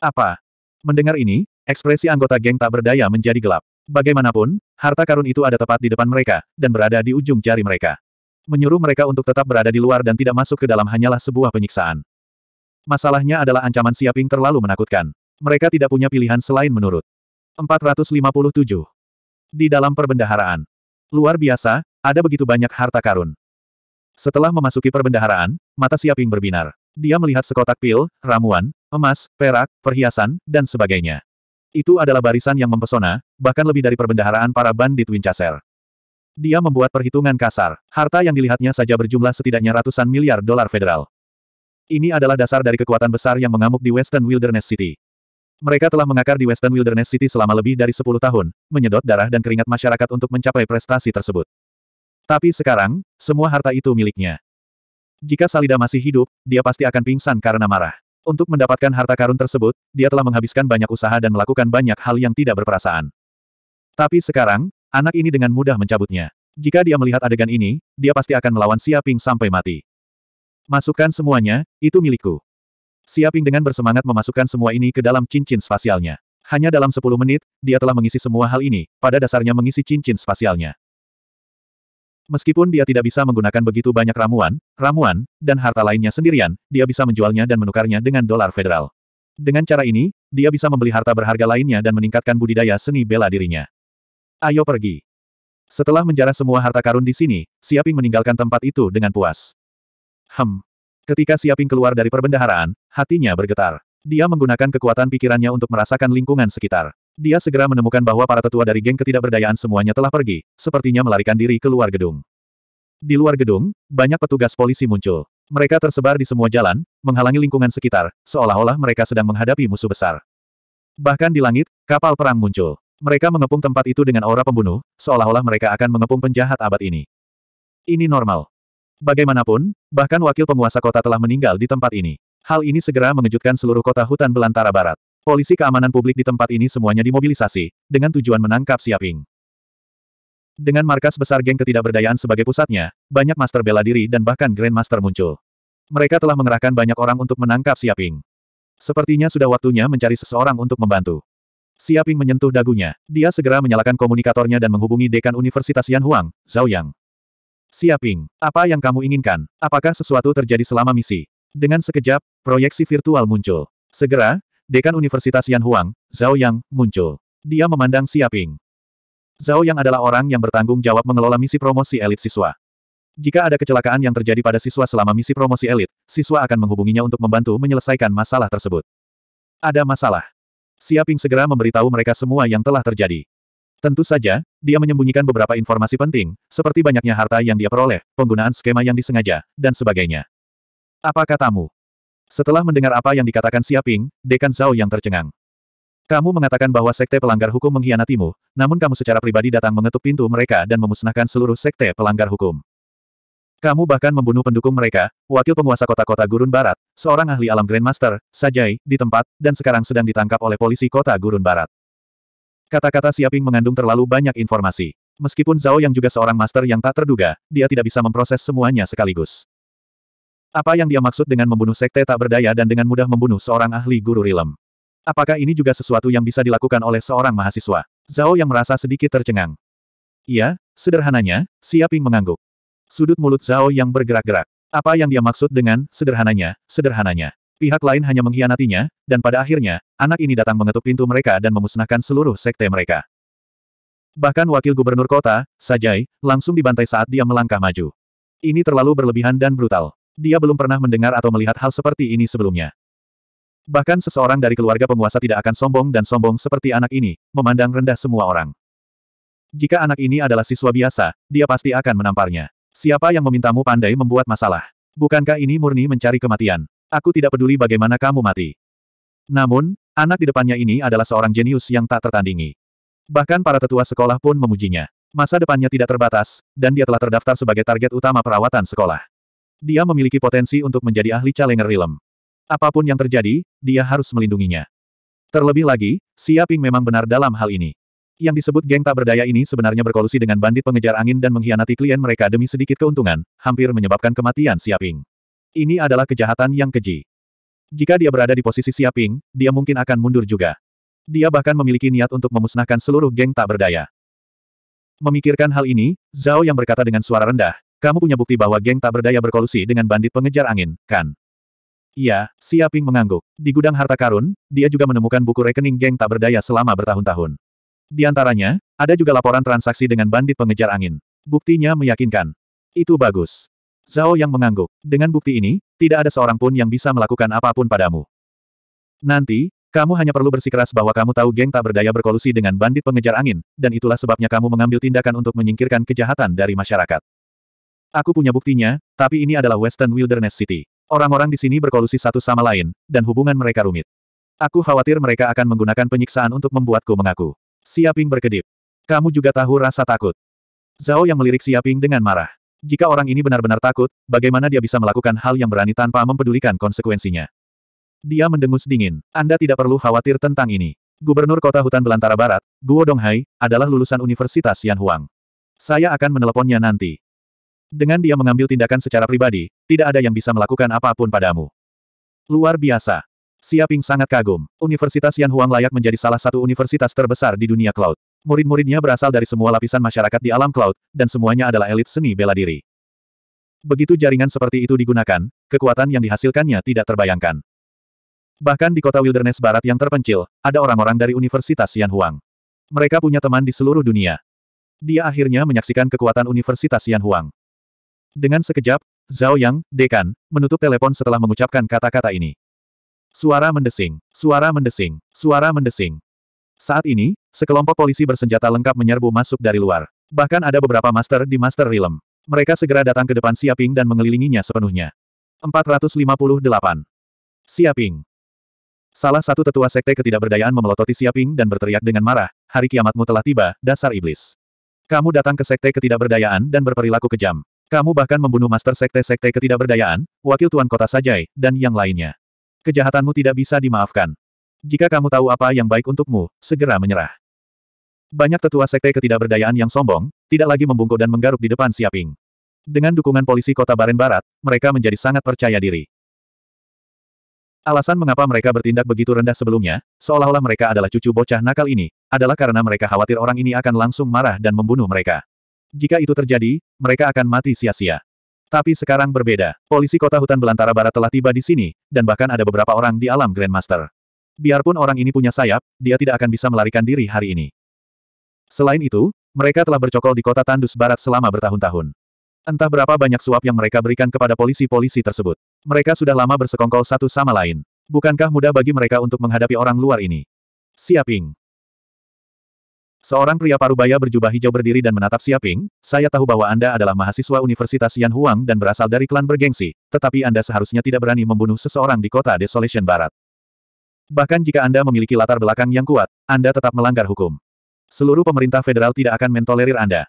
Apa? Mendengar ini, ekspresi anggota geng tak berdaya menjadi gelap. Bagaimanapun, harta karun itu ada tepat di depan mereka, dan berada di ujung jari mereka. Menyuruh mereka untuk tetap berada di luar dan tidak masuk ke dalam hanyalah sebuah penyiksaan. Masalahnya adalah ancaman Siaping terlalu menakutkan. Mereka tidak punya pilihan selain menurut. 457. Di dalam perbendaharaan. Luar biasa, ada begitu banyak harta karun. Setelah memasuki perbendaharaan, mata Siaping berbinar. Dia melihat sekotak pil, ramuan, emas, perak, perhiasan, dan sebagainya. Itu adalah barisan yang mempesona, bahkan lebih dari perbendaharaan para bandit Winchester. Dia membuat perhitungan kasar. Harta yang dilihatnya saja berjumlah setidaknya ratusan miliar dolar federal. Ini adalah dasar dari kekuatan besar yang mengamuk di Western Wilderness City. Mereka telah mengakar di Western Wilderness City selama lebih dari 10 tahun, menyedot darah dan keringat masyarakat untuk mencapai prestasi tersebut. Tapi sekarang, semua harta itu miliknya. Jika Salida masih hidup, dia pasti akan pingsan karena marah. Untuk mendapatkan harta karun tersebut, dia telah menghabiskan banyak usaha dan melakukan banyak hal yang tidak berperasaan. Tapi sekarang, anak ini dengan mudah mencabutnya. Jika dia melihat adegan ini, dia pasti akan melawan Siaping sampai mati. Masukkan semuanya, itu milikku. Siaping dengan bersemangat memasukkan semua ini ke dalam cincin spasialnya. Hanya dalam 10 menit, dia telah mengisi semua hal ini, pada dasarnya mengisi cincin spasialnya. Meskipun dia tidak bisa menggunakan begitu banyak ramuan, ramuan, dan harta lainnya sendirian, dia bisa menjualnya dan menukarnya dengan dolar federal. Dengan cara ini, dia bisa membeli harta berharga lainnya dan meningkatkan budidaya seni bela dirinya. Ayo pergi. Setelah menjarah semua harta karun di sini, Siaping meninggalkan tempat itu dengan puas. Hem. Ketika Siaping keluar dari perbendaharaan, hatinya bergetar. Dia menggunakan kekuatan pikirannya untuk merasakan lingkungan sekitar. Dia segera menemukan bahwa para tetua dari geng ketidakberdayaan semuanya telah pergi, sepertinya melarikan diri keluar gedung. Di luar gedung, banyak petugas polisi muncul. Mereka tersebar di semua jalan, menghalangi lingkungan sekitar, seolah-olah mereka sedang menghadapi musuh besar. Bahkan di langit, kapal perang muncul. Mereka mengepung tempat itu dengan aura pembunuh, seolah-olah mereka akan mengepung penjahat abad ini. Ini normal. Bagaimanapun, bahkan wakil penguasa kota telah meninggal di tempat ini. Hal ini segera mengejutkan seluruh kota hutan belantara barat. Polisi keamanan publik di tempat ini semuanya dimobilisasi, dengan tujuan menangkap Siaping. Dengan markas besar geng ketidakberdayaan sebagai pusatnya, banyak master bela diri dan bahkan grandmaster muncul. Mereka telah mengerahkan banyak orang untuk menangkap Siaping. Sepertinya sudah waktunya mencari seseorang untuk membantu. Siaping menyentuh dagunya. Dia segera menyalakan komunikatornya dan menghubungi dekan Universitas Yanhuang, Huang, Zhao Yang. Siaping, apa yang kamu inginkan? Apakah sesuatu terjadi selama misi? Dengan sekejap, proyeksi virtual muncul. Segera, Dekan Universitas Yan Huang, Zhao Yang, muncul. Dia memandang Siaping. Zhao Yang adalah orang yang bertanggung jawab mengelola misi promosi elit siswa. Jika ada kecelakaan yang terjadi pada siswa selama misi promosi elit, siswa akan menghubunginya untuk membantu menyelesaikan masalah tersebut. Ada masalah. Siaping segera memberitahu mereka semua yang telah terjadi. Tentu saja, dia menyembunyikan beberapa informasi penting, seperti banyaknya harta yang dia peroleh, penggunaan skema yang disengaja, dan sebagainya. Apa katamu? Setelah mendengar apa yang dikatakan Siaping, Dekan Zhao yang tercengang. Kamu mengatakan bahwa sekte pelanggar hukum mengkhianatimu, namun kamu secara pribadi datang mengetuk pintu mereka dan memusnahkan seluruh sekte pelanggar hukum. Kamu bahkan membunuh pendukung mereka, wakil penguasa kota-kota Gurun Barat, seorang ahli alam Grandmaster, Sajai, di tempat, dan sekarang sedang ditangkap oleh polisi kota Gurun Barat. Kata-kata Siaping mengandung terlalu banyak informasi. Meskipun Zhao yang juga seorang master yang tak terduga, dia tidak bisa memproses semuanya sekaligus. Apa yang dia maksud dengan membunuh sekte tak berdaya dan dengan mudah membunuh seorang ahli guru rilem? Apakah ini juga sesuatu yang bisa dilakukan oleh seorang mahasiswa? Zhao yang merasa sedikit tercengang. Iya, sederhananya, Siaping mengangguk. Sudut mulut Zhao yang bergerak-gerak. Apa yang dia maksud dengan, sederhananya, sederhananya. Pihak lain hanya mengkhianatinya, dan pada akhirnya, anak ini datang mengetuk pintu mereka dan memusnahkan seluruh sekte mereka. Bahkan wakil gubernur kota, Sajai, langsung dibantai saat dia melangkah maju. Ini terlalu berlebihan dan brutal. Dia belum pernah mendengar atau melihat hal seperti ini sebelumnya. Bahkan seseorang dari keluarga penguasa tidak akan sombong dan sombong seperti anak ini, memandang rendah semua orang. Jika anak ini adalah siswa biasa, dia pasti akan menamparnya. Siapa yang memintamu pandai membuat masalah? Bukankah ini murni mencari kematian? Aku tidak peduli bagaimana kamu mati. Namun, anak di depannya ini adalah seorang jenius yang tak tertandingi. Bahkan para tetua sekolah pun memujinya. Masa depannya tidak terbatas, dan dia telah terdaftar sebagai target utama perawatan sekolah. Dia memiliki potensi untuk menjadi ahli calenger Realm. Apapun yang terjadi, dia harus melindunginya. Terlebih lagi, Siaping memang benar dalam hal ini. Yang disebut geng tak berdaya ini sebenarnya berkolusi dengan bandit pengejar angin dan mengkhianati klien mereka demi sedikit keuntungan, hampir menyebabkan kematian Siaping. Ini adalah kejahatan yang keji. Jika dia berada di posisi Siaping, dia mungkin akan mundur juga. Dia bahkan memiliki niat untuk memusnahkan seluruh geng tak berdaya. Memikirkan hal ini, Zhao yang berkata dengan suara rendah, kamu punya bukti bahwa geng tak berdaya berkolusi dengan bandit pengejar angin, kan? Iya, Siaping mengangguk. Di gudang harta karun, dia juga menemukan buku rekening geng tak berdaya selama bertahun-tahun. Di antaranya, ada juga laporan transaksi dengan bandit pengejar angin. Buktinya meyakinkan. Itu bagus. Zhao yang mengangguk. Dengan bukti ini, tidak ada seorang pun yang bisa melakukan apapun padamu. Nanti, kamu hanya perlu bersikeras bahwa kamu tahu geng tak berdaya berkolusi dengan bandit pengejar angin, dan itulah sebabnya kamu mengambil tindakan untuk menyingkirkan kejahatan dari masyarakat. Aku punya buktinya, tapi ini adalah Western Wilderness City. Orang-orang di sini berkolusi satu sama lain, dan hubungan mereka rumit. Aku khawatir mereka akan menggunakan penyiksaan untuk membuatku mengaku. Siaping berkedip. Kamu juga tahu rasa takut. Zhao yang melirik Siaping dengan marah. Jika orang ini benar-benar takut, bagaimana dia bisa melakukan hal yang berani tanpa mempedulikan konsekuensinya? Dia mendengus dingin. Anda tidak perlu khawatir tentang ini. Gubernur kota hutan belantara barat, Guo Donghai, adalah lulusan Universitas Yanhuang. Saya akan meneleponnya nanti. Dengan dia mengambil tindakan secara pribadi, tidak ada yang bisa melakukan apapun padamu. Luar biasa. Siaping sangat kagum. Universitas Yan Huang layak menjadi salah satu universitas terbesar di dunia cloud. Murid-muridnya berasal dari semua lapisan masyarakat di alam cloud, dan semuanya adalah elit seni bela diri. Begitu jaringan seperti itu digunakan, kekuatan yang dihasilkannya tidak terbayangkan. Bahkan di kota wilderness barat yang terpencil, ada orang-orang dari Universitas Yan Huang. Mereka punya teman di seluruh dunia. Dia akhirnya menyaksikan kekuatan Universitas Yan Huang. Dengan sekejap, Zhao Yang, dekan, menutup telepon setelah mengucapkan kata-kata ini. Suara mendesing, suara mendesing, suara mendesing. Saat ini, sekelompok polisi bersenjata lengkap menyerbu masuk dari luar. Bahkan ada beberapa master di Master Realm. Mereka segera datang ke depan Siaping dan mengelilinginya sepenuhnya. 458. Siaping. Salah satu tetua sekte ketidakberdayaan memelototi Siaping dan berteriak dengan marah, hari kiamatmu telah tiba, dasar iblis. Kamu datang ke sekte ketidakberdayaan dan berperilaku kejam. Kamu bahkan membunuh master sekte-sekte ketidakberdayaan, wakil tuan kota Sajai, dan yang lainnya. Kejahatanmu tidak bisa dimaafkan. Jika kamu tahu apa yang baik untukmu, segera menyerah. Banyak tetua sekte ketidakberdayaan yang sombong, tidak lagi membungkuk dan menggaruk di depan Siaping. Dengan dukungan polisi kota Baren Barat, mereka menjadi sangat percaya diri. Alasan mengapa mereka bertindak begitu rendah sebelumnya, seolah-olah mereka adalah cucu bocah nakal ini, adalah karena mereka khawatir orang ini akan langsung marah dan membunuh mereka. Jika itu terjadi, mereka akan mati sia-sia. Tapi sekarang berbeda. Polisi kota hutan belantara barat telah tiba di sini, dan bahkan ada beberapa orang di alam Grandmaster. Biarpun orang ini punya sayap, dia tidak akan bisa melarikan diri hari ini. Selain itu, mereka telah bercokol di kota Tandus Barat selama bertahun-tahun. Entah berapa banyak suap yang mereka berikan kepada polisi-polisi tersebut. Mereka sudah lama bersekongkol satu sama lain. Bukankah mudah bagi mereka untuk menghadapi orang luar ini? Siaping. Seorang pria parubaya berjubah hijau berdiri dan menatap Siaping, saya tahu bahwa Anda adalah mahasiswa Universitas Yan Huang dan berasal dari klan bergengsi, tetapi Anda seharusnya tidak berani membunuh seseorang di kota Desolation Barat. Bahkan jika Anda memiliki latar belakang yang kuat, Anda tetap melanggar hukum. Seluruh pemerintah federal tidak akan mentolerir Anda.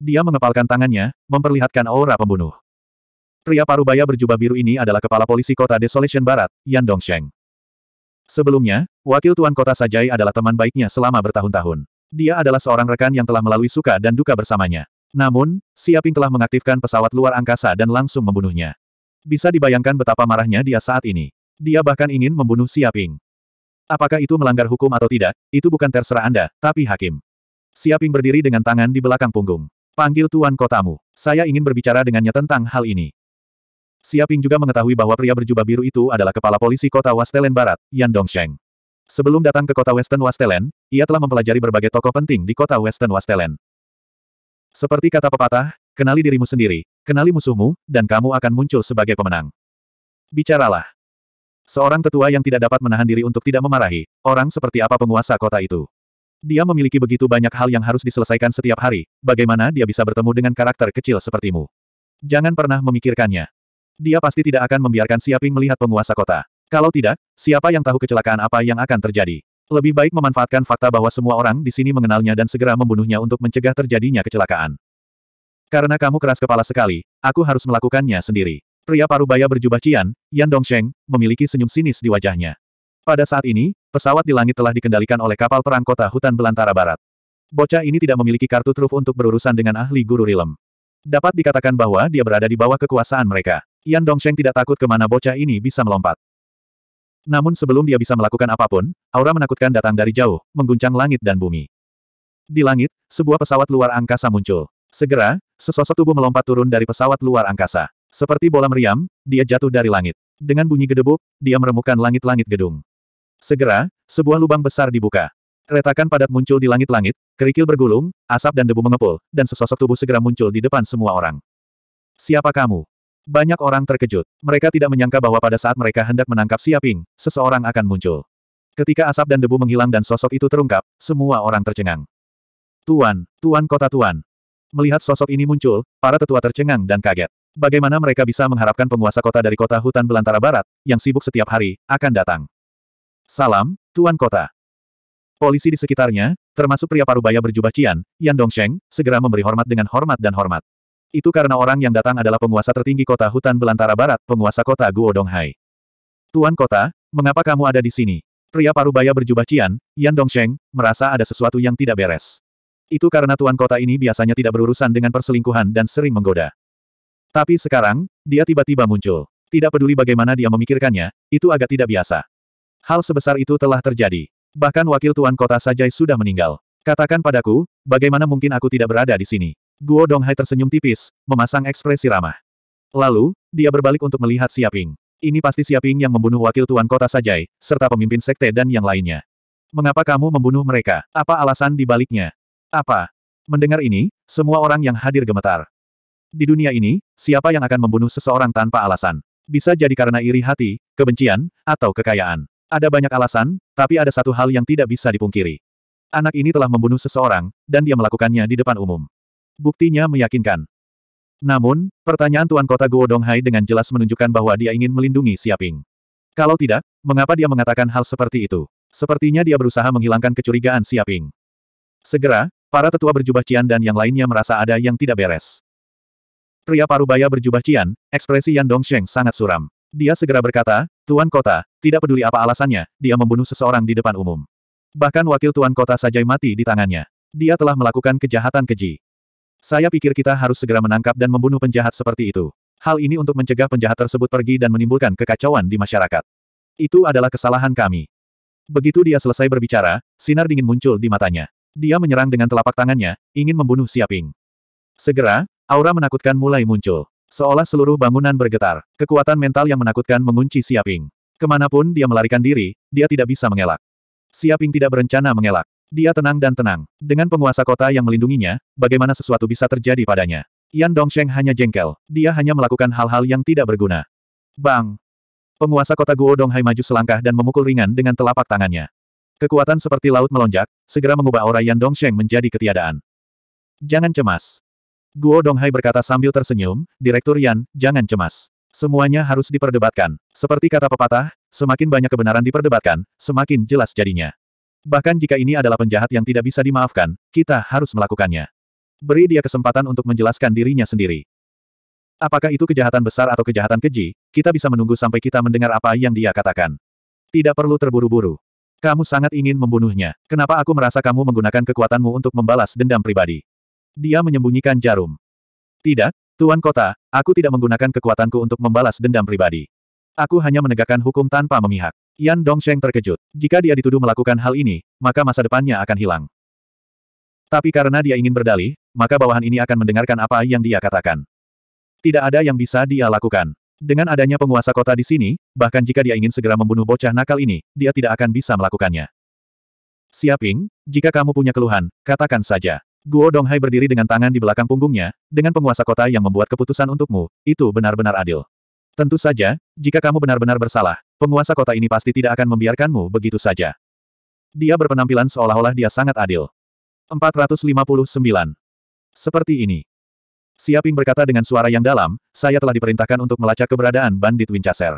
Dia mengepalkan tangannya, memperlihatkan aura pembunuh. Pria parubaya berjubah biru ini adalah kepala polisi kota Desolation Barat, Yan Dongsheng. Sebelumnya, wakil tuan kota Sajai adalah teman baiknya selama bertahun-tahun. Dia adalah seorang rekan yang telah melalui suka dan duka bersamanya. Namun, Siaping telah mengaktifkan pesawat luar angkasa dan langsung membunuhnya. Bisa dibayangkan betapa marahnya dia saat ini. Dia bahkan ingin membunuh Siaping. Apakah itu melanggar hukum atau tidak, itu bukan terserah Anda, tapi hakim. Siaping berdiri dengan tangan di belakang punggung. Panggil tuan kotamu. Saya ingin berbicara dengannya tentang hal ini. Siaping juga mengetahui bahwa pria berjubah biru itu adalah kepala polisi kota Wastelen Barat, Yan Dongsheng. Sebelum datang ke kota Western Wastelen, ia telah mempelajari berbagai tokoh penting di kota Western Wastelen. Seperti kata pepatah, kenali dirimu sendiri, kenali musuhmu, dan kamu akan muncul sebagai pemenang. Bicaralah. Seorang tetua yang tidak dapat menahan diri untuk tidak memarahi, orang seperti apa penguasa kota itu. Dia memiliki begitu banyak hal yang harus diselesaikan setiap hari, bagaimana dia bisa bertemu dengan karakter kecil sepertimu. Jangan pernah memikirkannya. Dia pasti tidak akan membiarkan Siaping melihat penguasa kota. Kalau tidak, siapa yang tahu kecelakaan apa yang akan terjadi? Lebih baik memanfaatkan fakta bahwa semua orang di sini mengenalnya dan segera membunuhnya untuk mencegah terjadinya kecelakaan. Karena kamu keras kepala sekali, aku harus melakukannya sendiri. Pria parubaya berjubah Cian, Yan Dongsheng, memiliki senyum sinis di wajahnya. Pada saat ini, pesawat di langit telah dikendalikan oleh kapal perang kota hutan belantara barat. Bocah ini tidak memiliki kartu truf untuk berurusan dengan ahli guru rilem. Dapat dikatakan bahwa dia berada di bawah kekuasaan mereka. Yan Dongsheng tidak takut kemana bocah ini bisa melompat. Namun sebelum dia bisa melakukan apapun, aura menakutkan datang dari jauh, mengguncang langit dan bumi. Di langit, sebuah pesawat luar angkasa muncul. Segera, sesosok tubuh melompat turun dari pesawat luar angkasa. Seperti bola meriam, dia jatuh dari langit. Dengan bunyi gedebuk, dia meremukkan langit-langit gedung. Segera, sebuah lubang besar dibuka. Retakan padat muncul di langit-langit, kerikil bergulung, asap dan debu mengepul, dan sesosok tubuh segera muncul di depan semua orang. Siapa kamu? Banyak orang terkejut. Mereka tidak menyangka bahwa pada saat mereka hendak menangkap Siaping, seseorang akan muncul. Ketika asap dan debu menghilang dan sosok itu terungkap, semua orang tercengang. Tuan, Tuan Kota Tuan. Melihat sosok ini muncul, para tetua tercengang dan kaget. Bagaimana mereka bisa mengharapkan penguasa kota dari kota hutan belantara barat, yang sibuk setiap hari, akan datang. Salam, Tuan Kota. Polisi di sekitarnya, termasuk pria parubaya berjubah Cian, Yan Dongsheng, segera memberi hormat dengan hormat dan hormat. Itu karena orang yang datang adalah penguasa tertinggi kota hutan belantara barat, penguasa kota Guodonghai. Tuan kota, mengapa kamu ada di sini? Pria parubaya berjubah Cian, Yan Dongsheng, merasa ada sesuatu yang tidak beres. Itu karena tuan kota ini biasanya tidak berurusan dengan perselingkuhan dan sering menggoda. Tapi sekarang, dia tiba-tiba muncul. Tidak peduli bagaimana dia memikirkannya, itu agak tidak biasa. Hal sebesar itu telah terjadi. Bahkan wakil tuan kota saja sudah meninggal. Katakan padaku, bagaimana mungkin aku tidak berada di sini? Guo Donghai tersenyum tipis, memasang ekspresi ramah. Lalu, dia berbalik untuk melihat Siaping. Ini pasti Siaping yang membunuh wakil tuan kota Sajai, serta pemimpin sekte dan yang lainnya. Mengapa kamu membunuh mereka? Apa alasan di baliknya? Apa? Mendengar ini, semua orang yang hadir gemetar. Di dunia ini, siapa yang akan membunuh seseorang tanpa alasan? Bisa jadi karena iri hati, kebencian, atau kekayaan. Ada banyak alasan, tapi ada satu hal yang tidak bisa dipungkiri. Anak ini telah membunuh seseorang, dan dia melakukannya di depan umum. Buktinya meyakinkan. Namun, pertanyaan Tuan Kota Guo Donghai dengan jelas menunjukkan bahwa dia ingin melindungi Siaping. Kalau tidak, mengapa dia mengatakan hal seperti itu? Sepertinya dia berusaha menghilangkan kecurigaan Siaping. Segera, para tetua berjubah cian dan yang lainnya merasa ada yang tidak beres. Pria parubaya berjubah cian, ekspresi Yan Dongsheng sangat suram. Dia segera berkata, Tuan Kota, tidak peduli apa alasannya, dia membunuh seseorang di depan umum. Bahkan wakil Tuan Kota saja mati di tangannya. Dia telah melakukan kejahatan keji. Saya pikir kita harus segera menangkap dan membunuh penjahat seperti itu. Hal ini untuk mencegah penjahat tersebut pergi dan menimbulkan kekacauan di masyarakat. Itu adalah kesalahan kami. Begitu dia selesai berbicara, sinar dingin muncul di matanya. Dia menyerang dengan telapak tangannya, ingin membunuh Siaping. Segera, aura menakutkan mulai muncul. Seolah seluruh bangunan bergetar, kekuatan mental yang menakutkan mengunci Siaping. Kemanapun dia melarikan diri, dia tidak bisa mengelak. Siaping tidak berencana mengelak. Dia tenang dan tenang. Dengan penguasa kota yang melindunginya, bagaimana sesuatu bisa terjadi padanya? Yan Dongsheng hanya jengkel. Dia hanya melakukan hal-hal yang tidak berguna. Bang! Penguasa kota Guo Donghai maju selangkah dan memukul ringan dengan telapak tangannya. Kekuatan seperti laut melonjak, segera mengubah aura Yan Dongsheng menjadi ketiadaan. Jangan cemas. Guo Donghai berkata sambil tersenyum, Direktur Yan, jangan cemas. Semuanya harus diperdebatkan. Seperti kata pepatah, semakin banyak kebenaran diperdebatkan, semakin jelas jadinya. Bahkan jika ini adalah penjahat yang tidak bisa dimaafkan, kita harus melakukannya. Beri dia kesempatan untuk menjelaskan dirinya sendiri. Apakah itu kejahatan besar atau kejahatan keji, kita bisa menunggu sampai kita mendengar apa yang dia katakan. Tidak perlu terburu-buru. Kamu sangat ingin membunuhnya. Kenapa aku merasa kamu menggunakan kekuatanmu untuk membalas dendam pribadi? Dia menyembunyikan jarum. Tidak, Tuan Kota, aku tidak menggunakan kekuatanku untuk membalas dendam pribadi. Aku hanya menegakkan hukum tanpa memihak. Yan Dongsheng terkejut. Jika dia dituduh melakukan hal ini, maka masa depannya akan hilang. Tapi karena dia ingin berdalih, maka bawahan ini akan mendengarkan apa yang dia katakan. Tidak ada yang bisa dia lakukan. Dengan adanya penguasa kota di sini, bahkan jika dia ingin segera membunuh bocah nakal ini, dia tidak akan bisa melakukannya. Siaping, jika kamu punya keluhan, katakan saja. Guo Donghai berdiri dengan tangan di belakang punggungnya, dengan penguasa kota yang membuat keputusan untukmu, itu benar-benar adil. Tentu saja, jika kamu benar-benar bersalah, penguasa kota ini pasti tidak akan membiarkanmu begitu saja. Dia berpenampilan seolah-olah dia sangat adil. 459. Seperti ini. Siaping berkata dengan suara yang dalam, saya telah diperintahkan untuk melacak keberadaan bandit Winchester.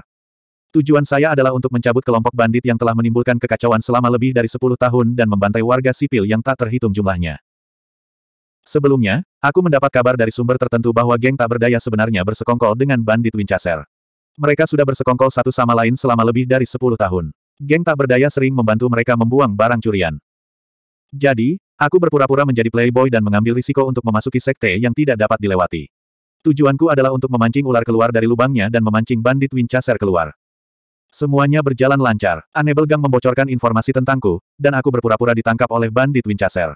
Tujuan saya adalah untuk mencabut kelompok bandit yang telah menimbulkan kekacauan selama lebih dari 10 tahun dan membantai warga sipil yang tak terhitung jumlahnya. Sebelumnya, Aku mendapat kabar dari sumber tertentu bahwa geng tak berdaya sebenarnya bersekongkol dengan bandit Winchester. Mereka sudah bersekongkol satu sama lain selama lebih dari 10 tahun. Geng tak berdaya sering membantu mereka membuang barang curian. Jadi, aku berpura-pura menjadi playboy dan mengambil risiko untuk memasuki sekte yang tidak dapat dilewati. Tujuanku adalah untuk memancing ular keluar dari lubangnya dan memancing bandit Winchester keluar. Semuanya berjalan lancar. Anebel Gang membocorkan informasi tentangku, dan aku berpura-pura ditangkap oleh bandit Winchester.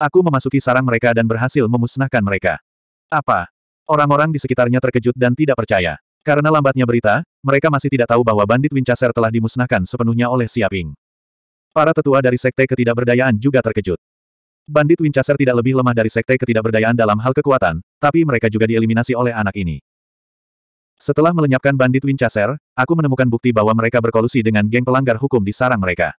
Aku memasuki sarang mereka dan berhasil memusnahkan mereka. Apa? Orang-orang di sekitarnya terkejut dan tidak percaya. Karena lambatnya berita, mereka masih tidak tahu bahwa bandit Winchester telah dimusnahkan sepenuhnya oleh Siaping. Para tetua dari sekte ketidakberdayaan juga terkejut. Bandit Winchester tidak lebih lemah dari sekte ketidakberdayaan dalam hal kekuatan, tapi mereka juga dieliminasi oleh anak ini. Setelah melenyapkan bandit Winchester, aku menemukan bukti bahwa mereka berkolusi dengan geng pelanggar hukum di sarang mereka.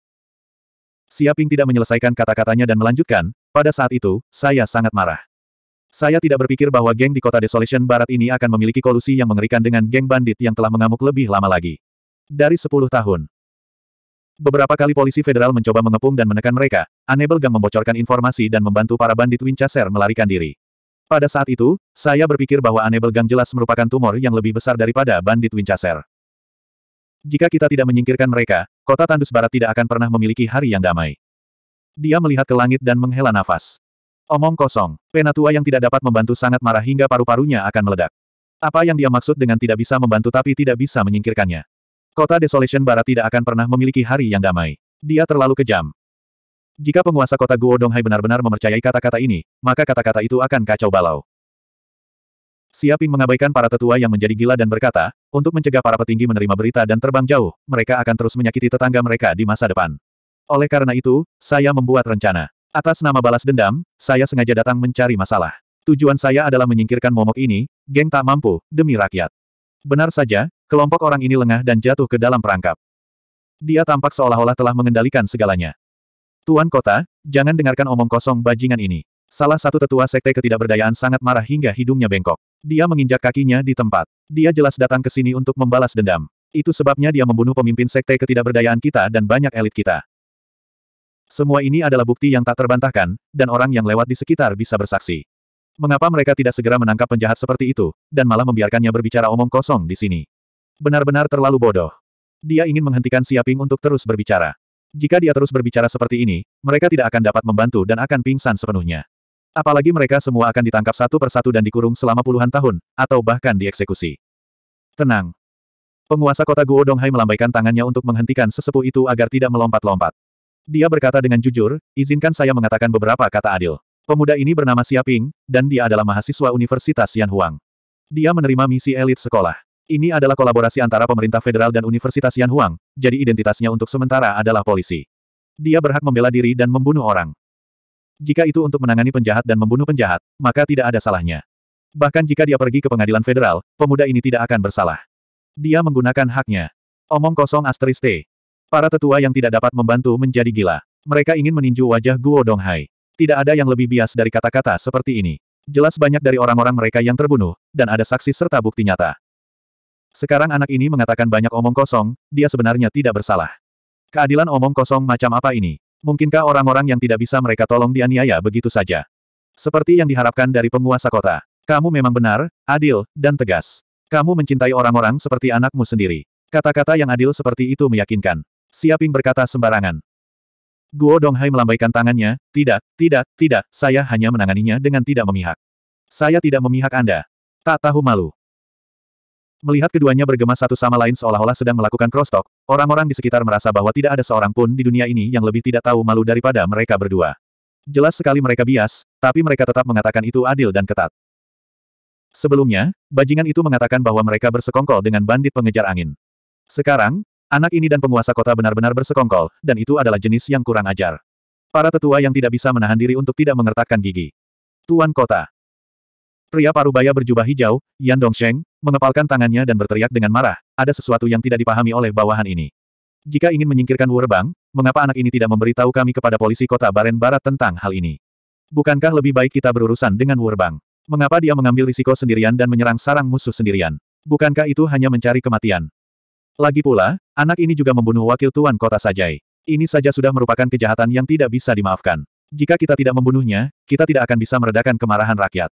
Siaping tidak menyelesaikan kata-katanya dan melanjutkan, pada saat itu, saya sangat marah. Saya tidak berpikir bahwa geng di kota Desolation Barat ini akan memiliki kolusi yang mengerikan dengan geng bandit yang telah mengamuk lebih lama lagi. Dari 10 tahun. Beberapa kali polisi federal mencoba mengepung dan menekan mereka, Anabel Gang membocorkan informasi dan membantu para bandit Winchester melarikan diri. Pada saat itu, saya berpikir bahwa Anabel Gang jelas merupakan tumor yang lebih besar daripada bandit Winchester. Jika kita tidak menyingkirkan mereka, kota tandus barat tidak akan pernah memiliki hari yang damai. Dia melihat ke langit dan menghela nafas. Omong kosong, penatua yang tidak dapat membantu sangat marah hingga paru-parunya akan meledak. Apa yang dia maksud dengan tidak bisa membantu tapi tidak bisa menyingkirkannya? Kota Desolation Barat tidak akan pernah memiliki hari yang damai. Dia terlalu kejam. Jika penguasa kota Guo Donghai benar-benar memercayai kata-kata ini, maka kata-kata itu akan kacau balau. Siaping mengabaikan para tetua yang menjadi gila dan berkata, untuk mencegah para petinggi menerima berita dan terbang jauh, mereka akan terus menyakiti tetangga mereka di masa depan. Oleh karena itu, saya membuat rencana. Atas nama balas dendam, saya sengaja datang mencari masalah. Tujuan saya adalah menyingkirkan momok ini, geng tak mampu, demi rakyat. Benar saja, kelompok orang ini lengah dan jatuh ke dalam perangkap. Dia tampak seolah-olah telah mengendalikan segalanya. Tuan Kota, jangan dengarkan omong kosong bajingan ini. Salah satu tetua sekte ketidakberdayaan sangat marah hingga hidungnya bengkok. Dia menginjak kakinya di tempat. Dia jelas datang ke sini untuk membalas dendam. Itu sebabnya dia membunuh pemimpin sekte ketidakberdayaan kita dan banyak elit kita. Semua ini adalah bukti yang tak terbantahkan, dan orang yang lewat di sekitar bisa bersaksi. Mengapa mereka tidak segera menangkap penjahat seperti itu, dan malah membiarkannya berbicara omong kosong di sini? Benar-benar terlalu bodoh. Dia ingin menghentikan Siaping untuk terus berbicara. Jika dia terus berbicara seperti ini, mereka tidak akan dapat membantu dan akan pingsan sepenuhnya. Apalagi mereka semua akan ditangkap satu persatu dan dikurung selama puluhan tahun, atau bahkan dieksekusi. Tenang. Penguasa kota Guo Donghai melambaikan tangannya untuk menghentikan sesepuh itu agar tidak melompat-lompat. Dia berkata dengan jujur, izinkan saya mengatakan beberapa kata adil. Pemuda ini bernama Siaping, dan dia adalah mahasiswa Universitas Yanhuang. Dia menerima misi elit sekolah. Ini adalah kolaborasi antara pemerintah federal dan Universitas Yanhuang, jadi identitasnya untuk sementara adalah polisi. Dia berhak membela diri dan membunuh orang. Jika itu untuk menangani penjahat dan membunuh penjahat, maka tidak ada salahnya. Bahkan jika dia pergi ke pengadilan federal, pemuda ini tidak akan bersalah. Dia menggunakan haknya. Omong kosong asteris T. Para tetua yang tidak dapat membantu menjadi gila. Mereka ingin meninju wajah Guo Donghai. Tidak ada yang lebih bias dari kata-kata seperti ini. Jelas banyak dari orang-orang mereka yang terbunuh, dan ada saksi serta bukti nyata. Sekarang anak ini mengatakan banyak omong kosong, dia sebenarnya tidak bersalah. Keadilan omong kosong macam apa ini? Mungkinkah orang-orang yang tidak bisa mereka tolong dianiaya begitu saja? Seperti yang diharapkan dari penguasa kota. Kamu memang benar, adil, dan tegas. Kamu mencintai orang-orang seperti anakmu sendiri. Kata-kata yang adil seperti itu meyakinkan. Siaping berkata sembarangan. Guo Donghai melambaikan tangannya, tidak, tidak, tidak, saya hanya menanganinya dengan tidak memihak. Saya tidak memihak Anda. Tak tahu malu. Melihat keduanya bergema satu sama lain seolah-olah sedang melakukan cross talk, orang-orang di sekitar merasa bahwa tidak ada seorang pun di dunia ini yang lebih tidak tahu malu daripada mereka berdua. Jelas sekali mereka bias, tapi mereka tetap mengatakan itu adil dan ketat. Sebelumnya, bajingan itu mengatakan bahwa mereka bersekongkol dengan bandit pengejar angin. Sekarang, anak ini dan penguasa kota benar-benar bersekongkol, dan itu adalah jenis yang kurang ajar. Para tetua yang tidak bisa menahan diri untuk tidak mengertakkan gigi. Tuan kota, Pria parubaya berjubah hijau, Yan Dongsheng, mengepalkan tangannya dan berteriak dengan marah, ada sesuatu yang tidak dipahami oleh bawahan ini. Jika ingin menyingkirkan Wurbang, mengapa anak ini tidak memberitahu kami kepada polisi kota Baren Barat tentang hal ini? Bukankah lebih baik kita berurusan dengan Wurbang? Mengapa dia mengambil risiko sendirian dan menyerang sarang musuh sendirian? Bukankah itu hanya mencari kematian? Lagi pula, anak ini juga membunuh wakil tuan kota Sajai. Ini saja sudah merupakan kejahatan yang tidak bisa dimaafkan. Jika kita tidak membunuhnya, kita tidak akan bisa meredakan kemarahan rakyat.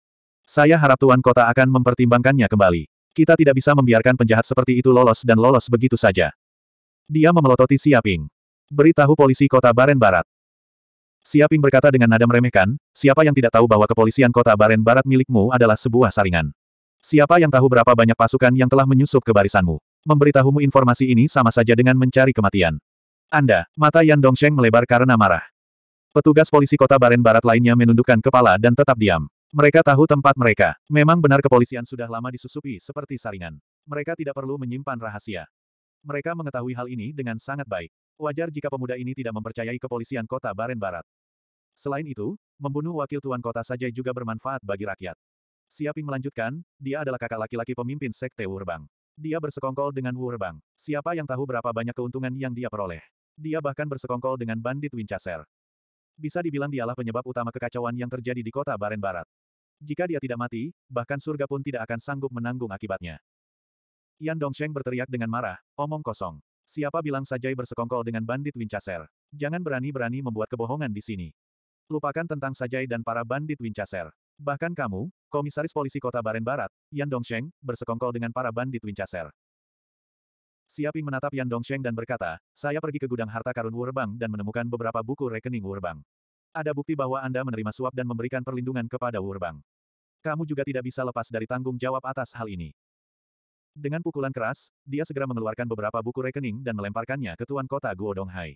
Saya harap Tuan Kota akan mempertimbangkannya kembali. Kita tidak bisa membiarkan penjahat seperti itu lolos dan lolos begitu saja. Dia memelototi Siaping. Beritahu polisi kota Baren Barat. Siaping berkata dengan nada meremehkan, siapa yang tidak tahu bahwa kepolisian kota Baren Barat milikmu adalah sebuah saringan. Siapa yang tahu berapa banyak pasukan yang telah menyusup ke barisanmu. Memberitahumu informasi ini sama saja dengan mencari kematian. Anda, mata Yan Dongsheng melebar karena marah. Petugas polisi kota Baren Barat lainnya menundukkan kepala dan tetap diam. Mereka tahu tempat mereka. Memang benar kepolisian sudah lama disusupi seperti saringan. Mereka tidak perlu menyimpan rahasia. Mereka mengetahui hal ini dengan sangat baik. Wajar jika pemuda ini tidak mempercayai kepolisian kota Baren Barat. Selain itu, membunuh wakil tuan kota saja juga bermanfaat bagi rakyat. Siaping melanjutkan, dia adalah kakak laki-laki pemimpin sekte Wurbang. Dia bersekongkol dengan Wurbang. Siapa yang tahu berapa banyak keuntungan yang dia peroleh? Dia bahkan bersekongkol dengan bandit Winchester bisa dibilang dialah penyebab utama kekacauan yang terjadi di kota Baren Barat. Jika dia tidak mati, bahkan surga pun tidak akan sanggup menanggung akibatnya. Yan Dongsheng berteriak dengan marah, omong kosong. Siapa bilang Sajai bersekongkol dengan bandit Winchester? Jangan berani-berani membuat kebohongan di sini. Lupakan tentang Sajai dan para bandit Winchester. Bahkan kamu, Komisaris Polisi Kota Baren Barat, Yan Dongsheng, bersekongkol dengan para bandit Winchester. Siaping menatap Yan Dongsheng dan berkata, saya pergi ke gudang harta karun Wurbang dan menemukan beberapa buku rekening Wurbang. Ada bukti bahwa Anda menerima suap dan memberikan perlindungan kepada Wurbang. Kamu juga tidak bisa lepas dari tanggung jawab atas hal ini. Dengan pukulan keras, dia segera mengeluarkan beberapa buku rekening dan melemparkannya ke Tuan Kota Guodonghai.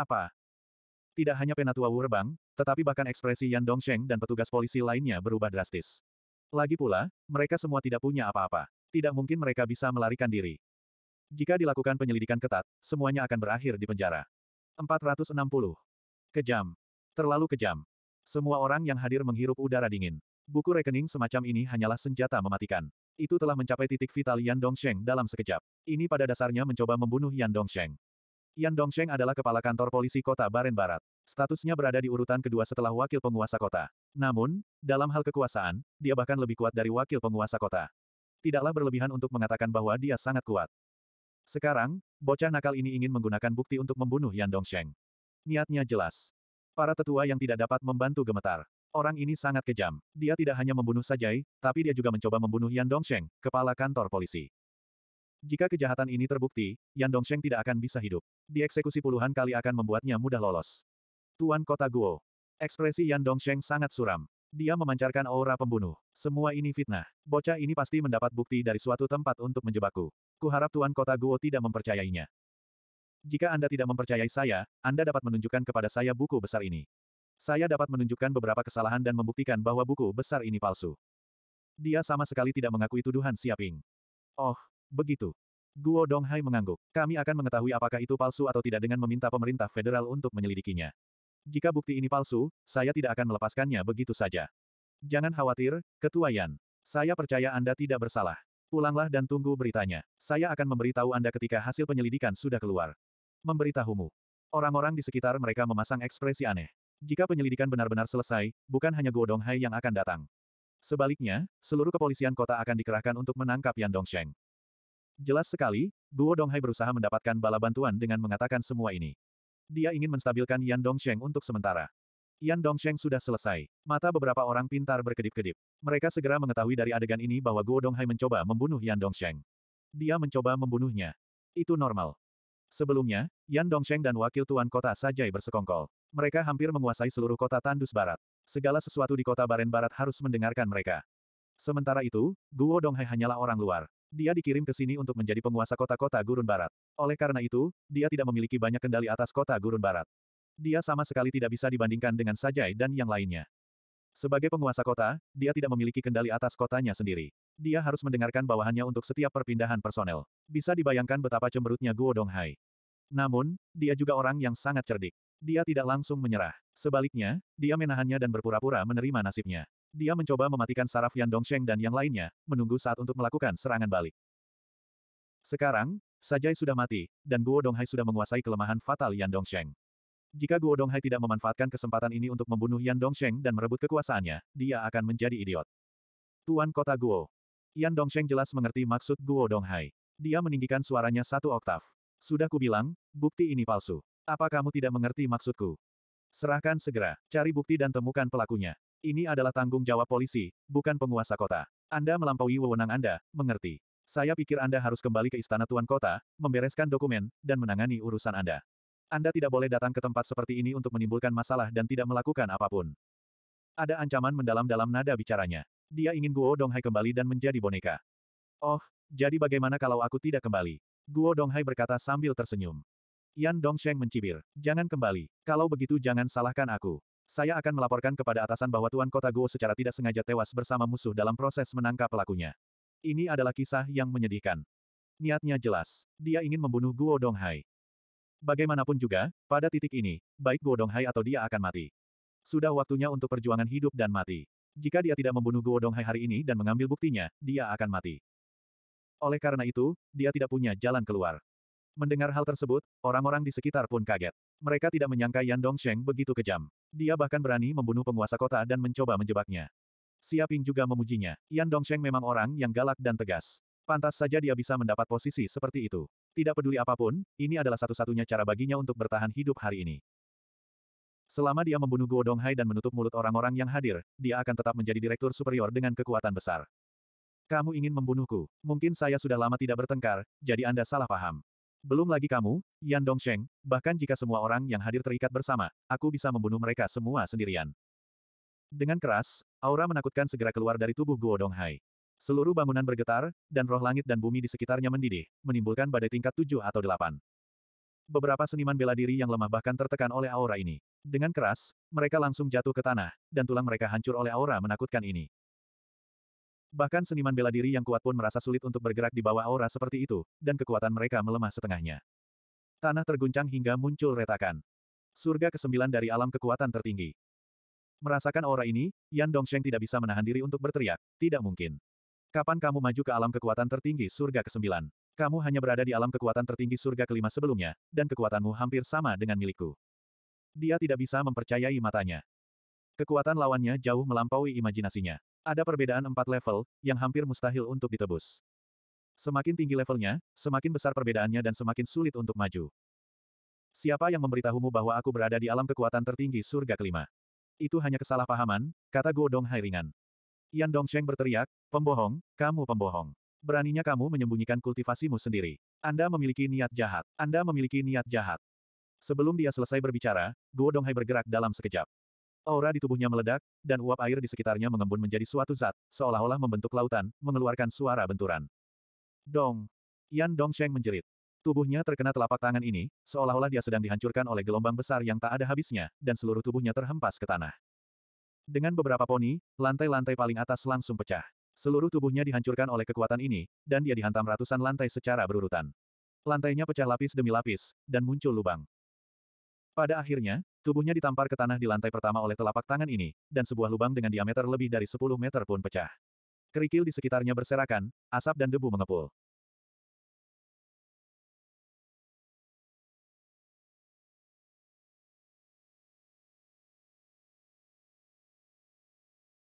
Apa? Tidak hanya Penatua Wurbang, tetapi bahkan ekspresi Yan Dongsheng dan petugas polisi lainnya berubah drastis. Lagi pula, mereka semua tidak punya apa-apa. Tidak mungkin mereka bisa melarikan diri. Jika dilakukan penyelidikan ketat, semuanya akan berakhir di penjara. 460. Kejam. Terlalu kejam. Semua orang yang hadir menghirup udara dingin. Buku rekening semacam ini hanyalah senjata mematikan. Itu telah mencapai titik vital Yan Dongsheng dalam sekejap. Ini pada dasarnya mencoba membunuh Yan Dongsheng. Yan Dongsheng adalah kepala kantor polisi kota Baren Barat. Statusnya berada di urutan kedua setelah wakil penguasa kota. Namun, dalam hal kekuasaan, dia bahkan lebih kuat dari wakil penguasa kota. Tidaklah berlebihan untuk mengatakan bahwa dia sangat kuat. Sekarang, bocah nakal ini ingin menggunakan bukti untuk membunuh Yan Dongsheng. Niatnya jelas. Para tetua yang tidak dapat membantu gemetar. Orang ini sangat kejam. Dia tidak hanya membunuh Sajai, tapi dia juga mencoba membunuh Yan Dongsheng, kepala kantor polisi. Jika kejahatan ini terbukti, Yan Dongsheng tidak akan bisa hidup. Dieksekusi puluhan kali akan membuatnya mudah lolos. Tuan Kota Guo. Ekspresi Yan Dongsheng sangat suram. Dia memancarkan aura pembunuh. Semua ini fitnah. Bocah ini pasti mendapat bukti dari suatu tempat untuk menjebakku. Kuharap Tuan Kota Guo tidak mempercayainya. Jika Anda tidak mempercayai saya, Anda dapat menunjukkan kepada saya buku besar ini. Saya dapat menunjukkan beberapa kesalahan dan membuktikan bahwa buku besar ini palsu. Dia sama sekali tidak mengakui tuduhan Siaping. Oh, begitu. Guo Donghai mengangguk. Kami akan mengetahui apakah itu palsu atau tidak dengan meminta pemerintah federal untuk menyelidikinya. Jika bukti ini palsu, saya tidak akan melepaskannya begitu saja. Jangan khawatir, Ketua Yan. Saya percaya Anda tidak bersalah. Pulanglah dan tunggu beritanya. Saya akan memberitahu Anda ketika hasil penyelidikan sudah keluar. Memberitahumu. Orang-orang di sekitar mereka memasang ekspresi aneh. Jika penyelidikan benar-benar selesai, bukan hanya Guo Donghai yang akan datang. Sebaliknya, seluruh kepolisian kota akan dikerahkan untuk menangkap Yan Dongsheng. Jelas sekali, Guo Donghai berusaha mendapatkan bala bantuan dengan mengatakan semua ini. Dia ingin menstabilkan Yan Dongsheng untuk sementara. Yan Dongsheng sudah selesai. Mata beberapa orang pintar berkedip-kedip. Mereka segera mengetahui dari adegan ini bahwa Guo Donghai mencoba membunuh Yan Dongsheng. Dia mencoba membunuhnya. Itu normal. Sebelumnya, Yan Dongsheng dan wakil tuan kota Sajai bersekongkol. Mereka hampir menguasai seluruh kota Tandus Barat. Segala sesuatu di kota Baren Barat harus mendengarkan mereka. Sementara itu, Guo Donghai hanyalah orang luar. Dia dikirim ke sini untuk menjadi penguasa kota-kota Gurun Barat. Oleh karena itu, dia tidak memiliki banyak kendali atas kota Gurun Barat. Dia sama sekali tidak bisa dibandingkan dengan Sajai dan yang lainnya. Sebagai penguasa kota, dia tidak memiliki kendali atas kotanya sendiri. Dia harus mendengarkan bawahannya untuk setiap perpindahan personel. Bisa dibayangkan betapa cemberutnya Guo Donghai. Namun, dia juga orang yang sangat cerdik. Dia tidak langsung menyerah. Sebaliknya, dia menahannya dan berpura-pura menerima nasibnya. Dia mencoba mematikan saraf Yan Dongsheng dan yang lainnya, menunggu saat untuk melakukan serangan balik. Sekarang, Sajai sudah mati, dan Guo Donghai sudah menguasai kelemahan fatal Yan Dongsheng. Jika Guo Donghai tidak memanfaatkan kesempatan ini untuk membunuh Yan Dongsheng dan merebut kekuasaannya, dia akan menjadi idiot. Tuan Kota Guo. Yan Dongsheng jelas mengerti maksud Guo Donghai. Dia meninggikan suaranya satu oktav. Sudah kubilang, bukti ini palsu. Apa kamu tidak mengerti maksudku? Serahkan segera, cari bukti dan temukan pelakunya. Ini adalah tanggung jawab polisi, bukan penguasa kota. Anda melampaui wewenang Anda, mengerti. Saya pikir Anda harus kembali ke istana Tuan Kota, membereskan dokumen, dan menangani urusan Anda. Anda tidak boleh datang ke tempat seperti ini untuk menimbulkan masalah dan tidak melakukan apapun. Ada ancaman mendalam dalam nada bicaranya. Dia ingin Guo Donghai kembali dan menjadi boneka. Oh, jadi bagaimana kalau aku tidak kembali? Guo Donghai berkata sambil tersenyum. Yan Dongsheng mencibir. Jangan kembali. Kalau begitu jangan salahkan aku. Saya akan melaporkan kepada atasan bahwa Tuan Kota Guo secara tidak sengaja tewas bersama musuh dalam proses menangkap pelakunya. Ini adalah kisah yang menyedihkan. Niatnya jelas. Dia ingin membunuh Guo Donghai. Bagaimanapun juga, pada titik ini, baik Guo Donghai atau dia akan mati. Sudah waktunya untuk perjuangan hidup dan mati. Jika dia tidak membunuh Guo Donghai hari ini dan mengambil buktinya, dia akan mati. Oleh karena itu, dia tidak punya jalan keluar. Mendengar hal tersebut, orang-orang di sekitar pun kaget. Mereka tidak menyangka Yan Dongsheng begitu kejam. Dia bahkan berani membunuh penguasa kota dan mencoba menjebaknya. Siaping juga memujinya. Yan Dongsheng memang orang yang galak dan tegas. Pantas saja dia bisa mendapat posisi seperti itu. Tidak peduli apapun, ini adalah satu-satunya cara baginya untuk bertahan hidup hari ini. Selama dia membunuh Guo Donghai dan menutup mulut orang-orang yang hadir, dia akan tetap menjadi direktur superior dengan kekuatan besar. Kamu ingin membunuhku. Mungkin saya sudah lama tidak bertengkar, jadi Anda salah paham. Belum lagi kamu, Yan Dongsheng, bahkan jika semua orang yang hadir terikat bersama, aku bisa membunuh mereka semua sendirian. Dengan keras, aura menakutkan segera keluar dari tubuh Guo Donghai. Seluruh bangunan bergetar, dan roh langit dan bumi di sekitarnya mendidih, menimbulkan badai tingkat tujuh atau delapan. Beberapa seniman bela diri yang lemah bahkan tertekan oleh aura ini. Dengan keras, mereka langsung jatuh ke tanah, dan tulang mereka hancur oleh aura menakutkan ini. Bahkan seniman bela diri yang kuat pun merasa sulit untuk bergerak di bawah aura seperti itu, dan kekuatan mereka melemah setengahnya. Tanah terguncang hingga muncul retakan. Surga kesembilan dari alam kekuatan tertinggi. Merasakan aura ini, Yan Dongsheng tidak bisa menahan diri untuk berteriak, tidak mungkin. Kapan kamu maju ke alam kekuatan tertinggi surga ke-9? Kamu hanya berada di alam kekuatan tertinggi surga kelima sebelumnya, dan kekuatanmu hampir sama dengan milikku. Dia tidak bisa mempercayai matanya. Kekuatan lawannya jauh melampaui imajinasinya. Ada perbedaan empat level, yang hampir mustahil untuk ditebus. Semakin tinggi levelnya, semakin besar perbedaannya dan semakin sulit untuk maju. Siapa yang memberitahumu bahwa aku berada di alam kekuatan tertinggi surga kelima? Itu hanya kesalahpahaman, kata Godong Hairingan. Yan Dongsheng berteriak, pembohong, kamu pembohong. Beraninya kamu menyembunyikan kultivasimu sendiri. Anda memiliki niat jahat. Anda memiliki niat jahat. Sebelum dia selesai berbicara, Guo Donghai bergerak dalam sekejap. Aura di tubuhnya meledak, dan uap air di sekitarnya mengembun menjadi suatu zat, seolah-olah membentuk lautan, mengeluarkan suara benturan. Dong! Yan Dongsheng menjerit. Tubuhnya terkena telapak tangan ini, seolah-olah dia sedang dihancurkan oleh gelombang besar yang tak ada habisnya, dan seluruh tubuhnya terhempas ke tanah. Dengan beberapa poni, lantai-lantai paling atas langsung pecah. Seluruh tubuhnya dihancurkan oleh kekuatan ini, dan dia dihantam ratusan lantai secara berurutan. Lantainya pecah lapis demi lapis, dan muncul lubang. Pada akhirnya, tubuhnya ditampar ke tanah di lantai pertama oleh telapak tangan ini, dan sebuah lubang dengan diameter lebih dari 10 meter pun pecah. Kerikil di sekitarnya berserakan, asap dan debu mengepul.